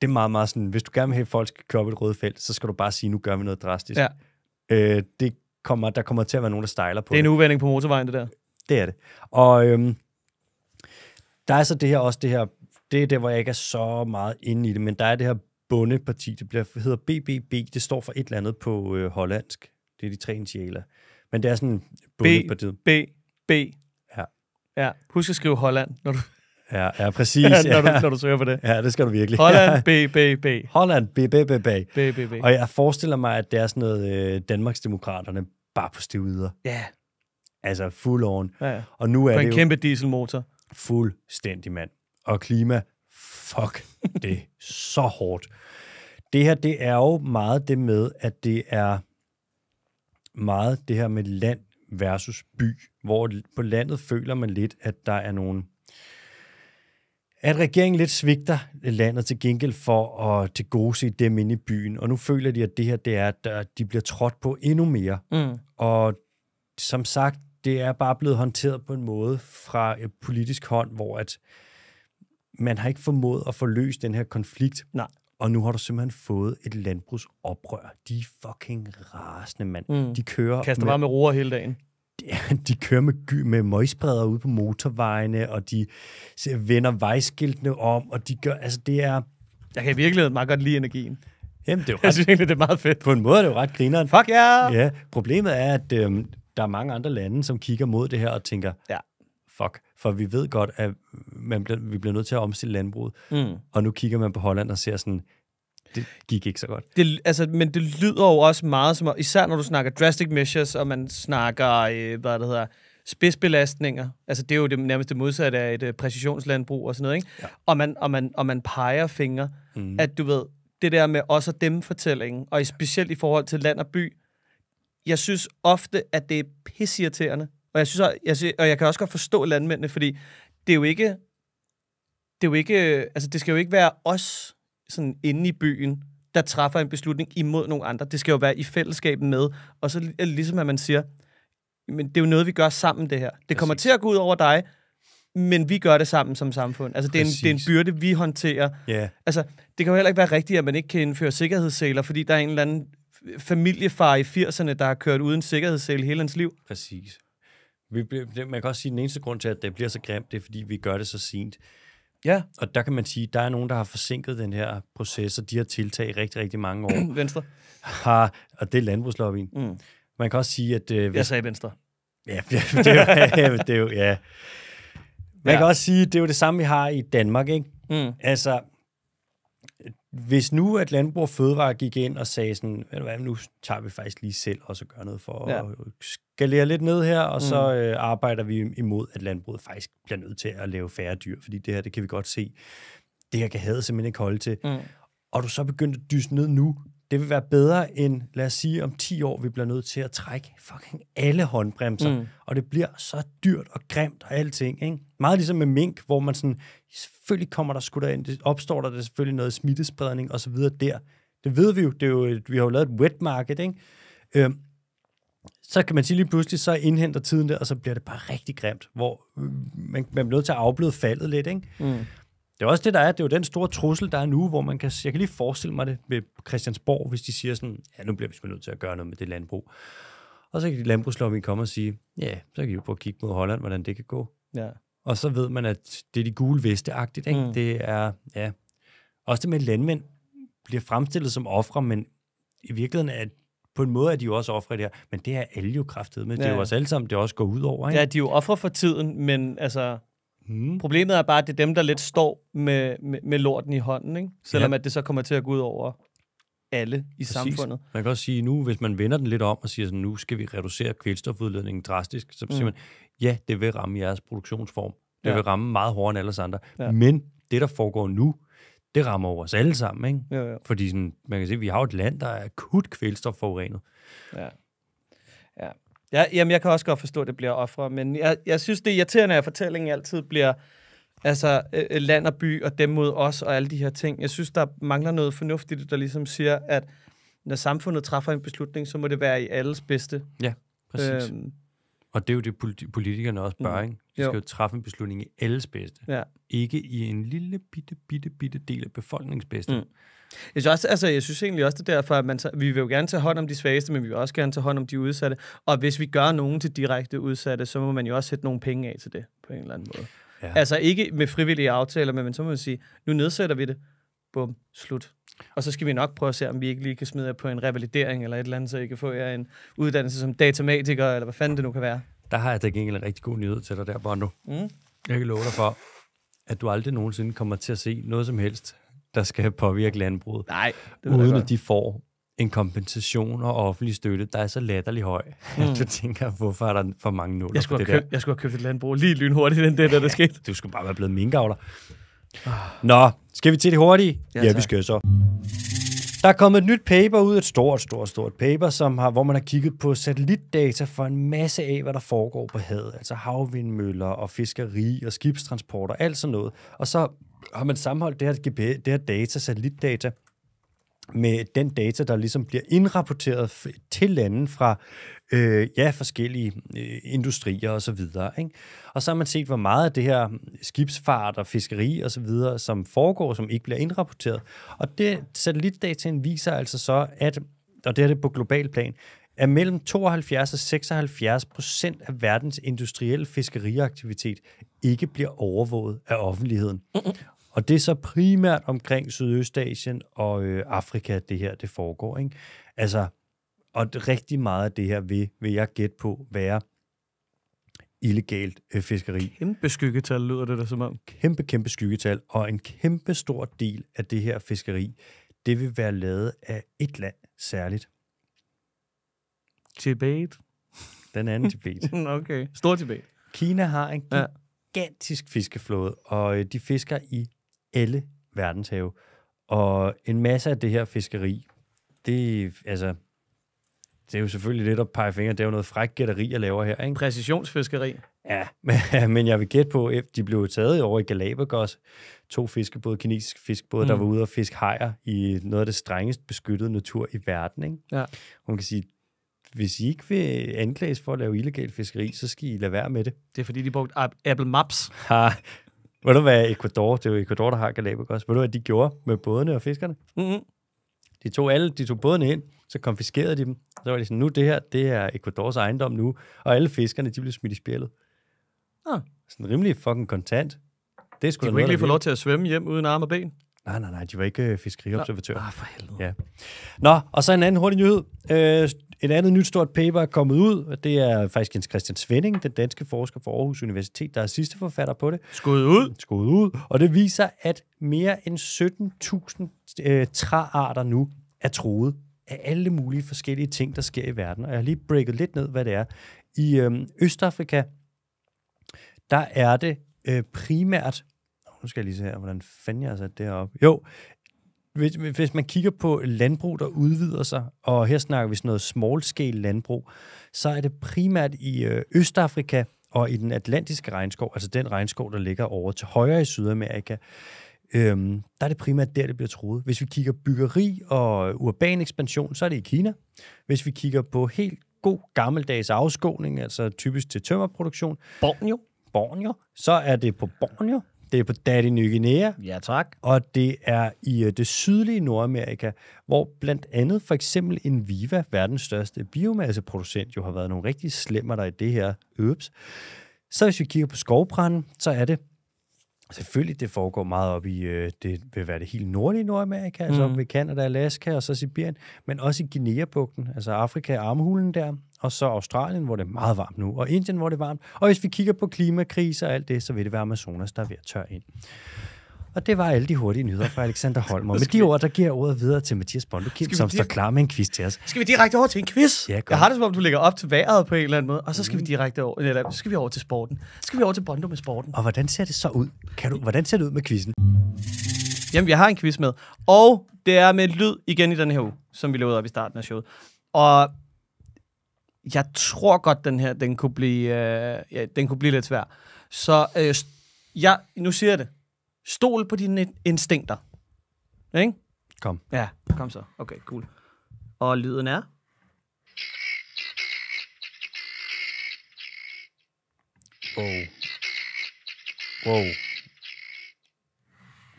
Det er meget, meget sådan, hvis du gerne vil have, at folk skal køre op et røde felt, så skal du bare sige, nu gør vi noget drastisk. Ja. Øh, det kommer, der kommer til at være nogen, der stejler på det. er en uvending på motorvejen, det der. Det er det. Og øhm, der er så det her også det her, det er det, hvor jeg ikke er så meget inde i det, men der er det her bundeparti, det bliver, hedder BBB, det står for et eller andet på øh, hollandsk. Det er de tre initialer. Men det er sådan bundepartiet. B, B, B. Ja. ja. Husk at skrive Holland, når du... Ja, ja præcis. Ja, når, ja. Du, når du søger på det. Ja, det skal du virkelig. Holland, ja. B, B, B. Holland, B, B, B, B. Og jeg forestiller mig, at det er sådan noget øh, Danmarksdemokraterne bare på stivider. Ja. Altså full on. Ja, ja. Og nu er på det en jo kæmpe dieselmotor. Fuldstændig, mand. Og klima, fuck det så hårdt. Det her, det er jo meget det med, at det er meget det her med land versus by, hvor på landet føler man lidt, at der er nogle at regeringen lidt svigter landet til gengæld for at til gode se dem inde i byen. Og nu føler de, at det her det er, at de bliver trådt på endnu mere. Mm. Og som sagt, det er bare blevet håndteret på en måde fra et politisk hånd, hvor at man har ikke formået at forløse den her konflikt. Nej. Og nu har du simpelthen fået et landbrugsoprør. De er fucking rasende, mand. Mm. De kører... Kaster med, bare med roer hele dagen de kører med, med møgspredere ude på motorvejene, og de vender vejskiltene om, og de gør, altså det er... Jeg kan virkelig meget godt lide energien. Jamen, det er jo ret, jeg synes egentlig, det er meget fedt. På en måde er det jo ret grineren. Fuck ja! Yeah! Ja, problemet er, at øhm, der er mange andre lande, som kigger mod det her og tænker, ja. fuck, for vi ved godt, at man bliver, vi bliver nødt til at omstille landbruget. Mm. Og nu kigger man på Holland og ser sådan, det gik ikke så godt. Det, altså, men det lyder jo også meget som, især når du snakker drastic measures, og man snakker, øh, hvad det hedder, spidsbelastninger. Altså, det er jo det, nærmest det modsatte af et øh, præcisionslandbrug og sådan noget, ikke? Ja. Og, man, og, man, og man peger fingre. Mm. At du ved, det der med også og dem fortællingen, og i, specielt i forhold til land og by, jeg synes ofte, at det er pissirriterende. Og jeg, synes, jeg, synes, og jeg kan også godt forstå landmændene, fordi det er jo ikke... Det, er jo ikke, altså det skal jo ikke være os, sådan inde i byen, der træffer en beslutning imod nogle andre. Det skal jo være i fællesskab med. Og så er det ligesom, at man siger, men det er jo noget, vi gør sammen, det her. Det Præcis. kommer til at gå ud over dig, men vi gør det sammen som samfund. Altså, det er, en, det er en byrde, vi håndterer. Yeah. Altså, det kan jo heller ikke være rigtigt, at man ikke kan indføre sikkerhedssæler, fordi der er en eller anden familiefar i 80'erne, der har kørt uden sikkerhedssel hele hans liv. Præcis. Vi, man kan også sige, at den eneste grund til, at det bliver så grimt, det er, fordi vi gør det så sent. Ja. Og der kan man sige, der er nogen, der har forsinket den her proces, og de har tiltag i rigtig, rigtig mange år. Venstre. Har, og det er landbrugslobbyen. Mm. Man kan også sige, at... Øh, hvis, jeg sagde Venstre. Ja, det er jo... det er jo ja. Man ja. kan også sige, at det er jo det samme, vi har i Danmark, ikke? Mm. Altså, hvis nu at Landbrug og Fødevare gik ind og sagde sådan, ved du hvad, nu tager vi faktisk lige selv også og gør noget for ja. at galere lidt ned her, og så mm. øh, arbejder vi imod, at landbruget faktisk bliver nødt til at lave færre dyr, fordi det her, det kan vi godt se, det her kan have simpelthen ikke holde til. Mm. Og du så begyndt at dyse ned nu, det vil være bedre end, lad os sige, om 10 år, vi bliver nødt til at trække fucking alle håndbremser, mm. og det bliver så dyrt og grimt og alting. Ikke? Meget ligesom med mink, hvor man sådan, selvfølgelig kommer der skudder ind, det opstår der, der selvfølgelig noget smittespredning og så videre der. Det ved vi jo, det er jo, vi har jo lavet et wet market, ikke? Øhm, så kan man sige lige pludselig, så indhenter tiden der, og så bliver det bare rigtig grimt, hvor øh, man, man bliver nødt til at afbløde faldet lidt, ikke? Mm. Det er også det, der er. Det er jo den store trussel, der er nu, hvor man kan... Jeg kan lige forestille mig det ved Christiansborg, hvis de siger sådan, ja, nu bliver vi sgu nødt til at gøre noget med det landbrug. Og så kan de landbrugslobbyen komme og sige, ja, så kan vi jo prøve at kigge mod Holland, hvordan det kan gå. Ja. Og så ved man, at det er de gule veste-agtigt, ikke? Mm. Det er, ja... Også det med, at landmænd bliver fremstillet som ofre, men i virkeligheden er på en måde er de jo også ofre det her, men det er alle jo kraftet med. Ja. Det er jo os alle sammen, det også går ud over. Ikke? Ja, de er jo ofre for tiden, men altså, Hmm. Problemet er bare, at det er dem, der lidt står med, med, med lorten i hånden, ikke? selvom ja. at det så kommer til at gå ud over alle i Præcis. samfundet. Man kan også sige nu, hvis man vender den lidt om og siger, sådan, nu skal vi reducere kvælstofudledningen drastisk, så mm. man, ja, det vil ramme jeres produktionsform. Det ja. vil ramme meget hårdere end alle andre. Ja. Men det, der foregår nu, det rammer over os alle sammen, ikke? Jo, jo. Fordi sådan, man kan se, vi har et land, der er akut kvælstofforurenet. Ja. ja. ja jamen, jeg kan også godt forstå, at det bliver ofre, men jeg, jeg synes, det er irriterende, at fortællingen altid bliver altså, øh, land og by og dem mod os og alle de her ting. Jeg synes, der mangler noget fornuftigt, der ligesom siger, at når samfundet træffer en beslutning, så må det være i alles bedste. Ja, præcis. Øhm, og det er jo det, politikerne også bør, mm. ikke? De skal jo. jo træffe en beslutning i alles bedste. Ja. Ikke i en lille, bitte, bitte, bitte del af befolkningens bedste. Mm. Jeg synes, også, altså, jeg synes egentlig også, det er derfor, at man, vi vil jo gerne tage hånd om de svageste, men vi vil også gerne tage hånd om de udsatte. Og hvis vi gør nogen til direkte udsatte, så må man jo også sætte nogle penge af til det, på en eller anden måde. Ja. Altså ikke med frivillige aftaler, men så må man sige, nu nedsætter vi det. Bum, slut. Og så skal vi nok prøve at se, om vi ikke lige kan smide jer på en revalidering eller et eller andet, så I kan få jer en uddannelse som datamatiker, eller hvad fanden det nu kan være. Der har jeg da gengæld en rigtig god nyhed til dig der, Bondo. Mm. Jeg kan love dig for, at du aldrig nogensinde kommer til at se noget som helst, der skal påvirke landbruget. Nej, det Uden at de får en kompensation og offentlig støtte, der er så latterlig høj, mm. at du tænker, hvorfor er der for mange nuller jeg på det der? Jeg skulle have købt et landbrug lige lynhurtigt, den der, der, der skete. Du skulle bare være blevet minkavler. Ah. Nå, skal vi til det hurtige? Ja, ja vi skal så. Der er kommet et nyt paper ud, et stort, stort, stort paper, som har, hvor man har kigget på satellitdata for en masse af, hvad der foregår på havet. Altså havvindmøller og fiskeri og skibstransporter, alt sådan noget. Og så har man sammenholdt det her, det her data, satellitdata, med den data, der ligesom bliver indrapporteret til landen fra øh, ja, forskellige øh, industrier osv. Og, så videre, ikke? og så har man set, hvor meget af det her skibsfart og fiskeri osv., og som foregår, som ikke bliver indrapporteret. Og det satellitdataen viser altså så, at, og det er det på global plan, at mellem 72 og 76 procent af verdens industrielle fiskeriaktivitet ikke bliver overvåget af offentligheden. mm Og det er så primært omkring Sydøstasien og øh, Afrika, det her det foregår. Ikke? Altså, og rigtig meget af det her vil, vil jeg gætte på, være illegalt øh, fiskeri. Kæmpe skyggetal lyder det da som om. Kæmpe, kæmpe skyggetal, og en kæmpe stor del af det her fiskeri, det vil være lavet af et land særligt. Tibet? Den anden Tibet. okay, stor Tibet. Kina har en gigantisk ja. fiskeflåde, og øh, de fisker i alle verdenshave. Og en masse af det her fiskeri, det, altså, det er jo selvfølgelig lidt at pege fingre. Det er jo noget fræk gætteri, jeg laver her. Ikke? Præcisionsfiskeri. Ja, men, men jeg vil gætte på, at de blev taget over i Galapagos. To fiskebåde, kinesiske fiskebåde, mm. der var ude og fiske hajer i noget af det strengest beskyttede natur i verden. Ikke? Ja. Hun kan sige, hvis I ikke vil anklages for at lave illegal fiskeri, så skal I lade være med det. Det er fordi, de brugte Apple Maps. Ha, ved du hvad Ecuador, det er jo Ecuador, der har Galapagos. Ved du hvad de gjorde med bådene og fiskerne? Mm-hmm. De tog alle, de tog bådene ind, så konfiskerede de dem. Så var de sådan, nu det her, det er Ecuadors ejendom nu, og alle fiskerne, de blev smidt i spjældet. Ah, sådan rimelig fucking kontant. Det skulle de kunne ikke lige få lov til at svømme hjem uden arme og ben? Nej, nej, nej, de var ikke øh, fiskeriobservatører. Ah, for helvede. Ja. Nå, og så en anden hurtig nyhed. Øh, et andet nyt stort paper er kommet ud, og det er faktisk Jens Christian Svending, den danske forsker fra Aarhus Universitet, der er sidste forfatter på det. Skud ud. Skud ud. Og det viser, at mere end 17.000 øh, træarter nu er troet af alle mulige forskellige ting, der sker i verden. Og jeg har lige breaket lidt ned, hvad det er. I øhm, Østafrika, der er det øh, primært... Nu skal jeg lige se her, hvordan fanden jeg har sat det op. Jo, hvis, hvis man kigger på landbrug, der udvider sig, og her snakker vi sådan noget small-scale landbrug, så er det primært i øh, Østafrika og i den atlantiske regnskov, altså den regnskov, der ligger over til højre i Sydamerika, øhm, der er det primært der, det bliver troet. Hvis vi kigger byggeri og urban ekspansion, så er det i Kina. Hvis vi kigger på helt god gammeldags afskåning, altså typisk til tømmerproduktion. Borneo. Borneo. Så er det på Borneo. Det er på Daddy Ny Guinea. Ja, tak. Og det er i øh, det sydlige Nordamerika, hvor blandt andet for eksempel Viva, verdens største biomasseproducent, jo har været nogle rigtig slemmer der i det her. Øps. Så hvis vi kigger på skovbranden, så er det Selvfølgelig, det foregår meget op i, øh, det vil være det helt nordlige Nordamerika, altså mm. op ved Kanada, Alaska og så Sibirien, men også i Guinea-bugten, altså Afrika, armhulen der, og så Australien, hvor det er meget varmt nu, og Indien, hvor det er varmt. Og hvis vi kigger på klimakriser og alt det, så vil det være Amazonas, der er ved at tørre ind. Og det var alle de hurtige nyheder fra Alexander Og Med de vi... ord, der giver ordet videre til Mathias Bondekind, som direk... står klar med en quiz til os. Skal vi direkte over til en quiz? Ja, godt. Jeg har det som om, du ligger op til vejret på en eller anden måde, og så skal mm. vi mhm. direkte over, eller, så skal vi over til sporten. Så skal vi over til Bondo med sporten. Og hvordan ser det så ud? Kan du, hvordan ser det ud med quizzen? Jamen, jeg har en quiz med. Og det er med lyd igen i den her uge, som vi lavede op i starten af showet. Og jeg tror godt, den her, den kunne blive, øh, ja, den kunne blive lidt svær. Så øh, jeg, nu siger jeg det. Stol på dine instinkter. Ikke? Kom. Ja, kom så. Okay, cool. Og lyden er? Wow. Wow.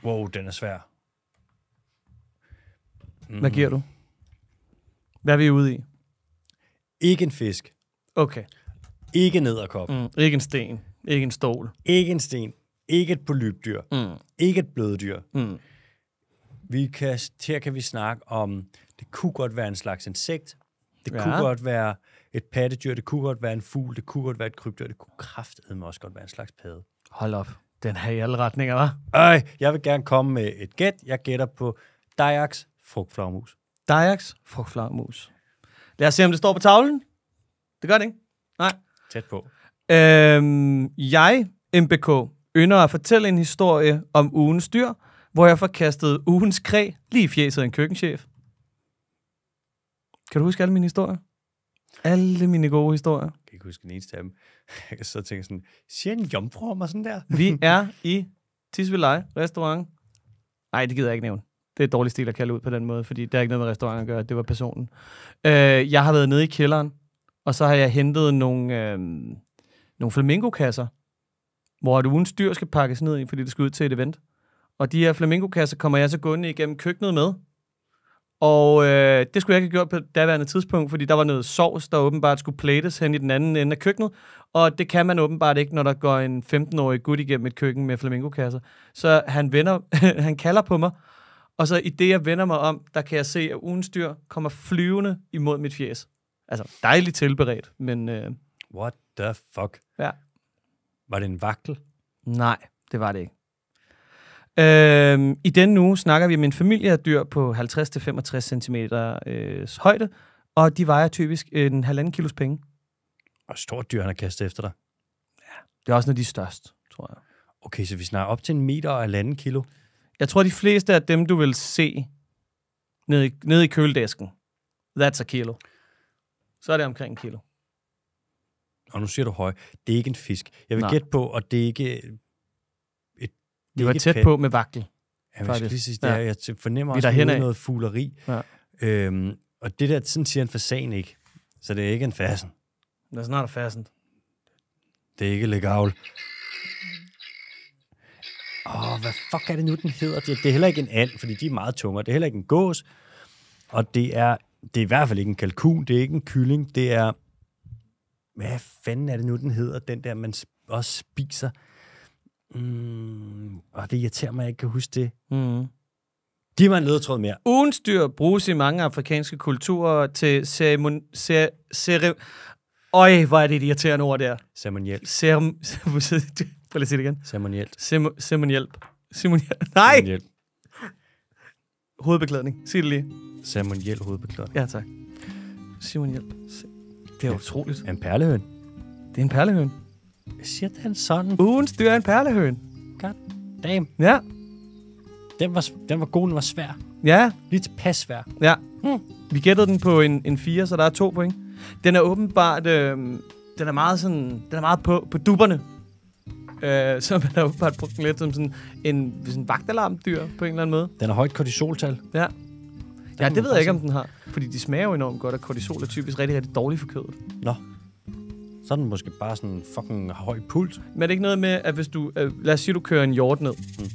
Wow, den er svær. Mm. Hvad giver du? Hvad er vi ude i? Ikke en fisk. Okay. Ikke en Mm, ikke en sten. Ikke en stol. Ikke en sten. Ikke et polypdyr. Mm. Ikke et bløddyr. Mm. Vi kan, her kan vi snakke om, det kunne godt være en slags insekt. Det ja. kunne godt være et pattedyr. Det kunne godt være en fugl. Det kunne godt være et krybdyr. Det kunne kraftedme også godt være en slags padde. Hold op. Den her i alle retninger, hva'? Øj, jeg vil gerne komme med et gæt. Jeg gætter på Dajaks frugtflagmus. Dajaks frugtflagmus. Lad os se, om det står på tavlen. Det gør det ikke? Nej. Tæt på. Øhm, jeg, MBK, ynder at fortælle en historie om ugens dyr, hvor jeg forkastede ugens kræ lige fjeset af en køkkenchef. Kan du huske alle mine historier? Alle mine gode historier. Jeg kan ikke huske den eneste af dem. Jeg kan så tænke sådan, siger en jomfru om mig sådan der? Vi er i Tisvillej restaurant. Nej, det gider jeg ikke nævne. Det er dårlig stil at kalde ud på den måde, fordi det er ikke noget med restaurant at gøre, det var personen. Øh, jeg har været nede i kælderen, og så har jeg hentet nogle, øh, nogle flamingokasser, hvor et ugens dyr skal pakkes ned i, fordi det skal ud til et event. Og de her flamingokasser kommer jeg så gående igennem køkkenet med. Og øh, det skulle jeg ikke have gjort på daværende tidspunkt, fordi der var noget sovs, der åbenbart skulle plates hen i den anden ende af køkkenet. Og det kan man åbenbart ikke, når der går en 15-årig gut igennem et køkken med flamingokasser. Så han, vender, han kalder på mig, og så i det, jeg vender mig om, der kan jeg se, at ugens dyr kommer flyvende imod mit fjes. Altså dejligt tilberedt, men... Øh, What the fuck? Ja. Var det en vagtel? Nej, det var det ikke. Øhm, I denne uge snakker vi om en familie af dyr på 50-65 cm øh, højde, og de vejer typisk en halvanden kilos penge. Og stort dyr, han har kastet efter dig. Ja, det er også, når de er størst, tror jeg. Okay, så vi snakker op til en meter og halvanden kilo. Jeg tror, de fleste af dem, du vil se nede i, nede i køledæsken, that's a kilo. Så er det omkring en kilo og nu siger du høj, det er ikke en fisk. Jeg vil gætte på, og det er ikke... Et, det, det var ikke tæt på med vakkel. Ja, faktisk. Lige sige, det er, ja. jeg fornemmer også noget, noget fugleri. Ja. Øhm, og det der, sådan siger en fasan ikke. Så det er ikke en fasen. Det er snart fasen. Det er ikke legavl. Åh, oh, hvad fuck er det nu, den hedder? Det, det er heller ikke en and, fordi de er meget tungere. Det er heller ikke en gås. Og det er, det er i hvert fald ikke en kalkun. Det er ikke en kylling. Det er hvad fanden er det nu, den hedder, den der, man også spiser. Mm, og det irriterer mig, at jeg ikke kan huske det. Mm. Giv mig en ledetråd mere. Ugens dyr bruges i mange afrikanske kulturer til ceremon... Cer cere Øj, hvor er det et irriterende ord der. Ceremonielt. Prøv lige at sige det igen. Ceremonielt. Ceremonielt. Ceremonielt. Nej! Ceremonielt. Hovedbeklædning. Sig det lige. Ceremonielt hovedbeklædning. Ja, tak. Ceremonielt. Ceremonielt. Det er ja. utroligt. En perlehøn. Det er en perlehøn. Siger den sådan? Ugens dyr er en perlehøn. God damn. Ja. Den var, den var god, den var svær. Ja. Lidt pas svær. Ja. Mm. Vi gættede den på en, en 4, så der er to point. Den er åbenbart... Øh, den er meget sådan... Den er meget på, på dupperne. Øh, så man har åbenbart brugt den lidt som sådan en sådan vagtalarmdyr på en eller anden måde. Den har højt kortisoltal. Ja. Ja, det ved jeg ikke, om den har. Fordi de smager jo enormt godt, og kortisol er typisk rigtig, rigtig dårligt for kødet. Nå. Så er den måske bare sådan en fucking høj puls. Men er det ikke noget med, at hvis du... Øh, lad os sige, du kører en hjort ned. Mm.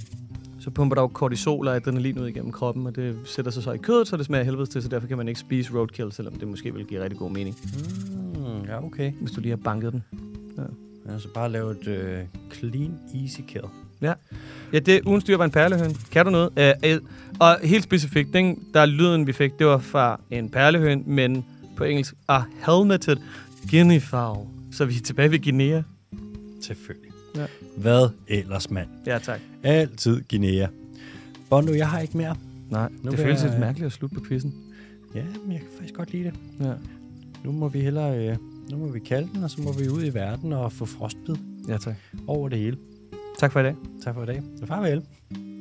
Så pumper der jo kortisol og adrenalin ud igennem kroppen, og det sætter sig så i kødet, så det smager helvede til, så derfor kan man ikke spise roadkill, selvom det måske vil give rigtig god mening. Mm, ja, okay. Hvis du lige har banket den. Ja. Ja, så bare lave et øh, clean, easy kill. Ja. Ja, det ugens dyr var en perlehøn. Kan du noget? Uh, uh, og helt specifikt, den, der er lyden, vi fik, det var fra en perlehøn, men på engelsk, a helmeted guinea fowl. Så vi er tilbage ved Guinea. Selvfølgelig. Ja. Hvad ellers, mand? Ja, tak. Altid Guinea. Bondo, jeg har ikke mere. Nej, nu det føles jeg... lidt mærkeligt at slutte på quizzen. Ja, men jeg kan faktisk godt lide det. Ja. Nu må vi hellere... Øh, nu må vi kalde den, og så må vi ud i verden og få frostbid. Ja, tak. Over det hele. Tak for i dag. Tak for i dag. Så farvel.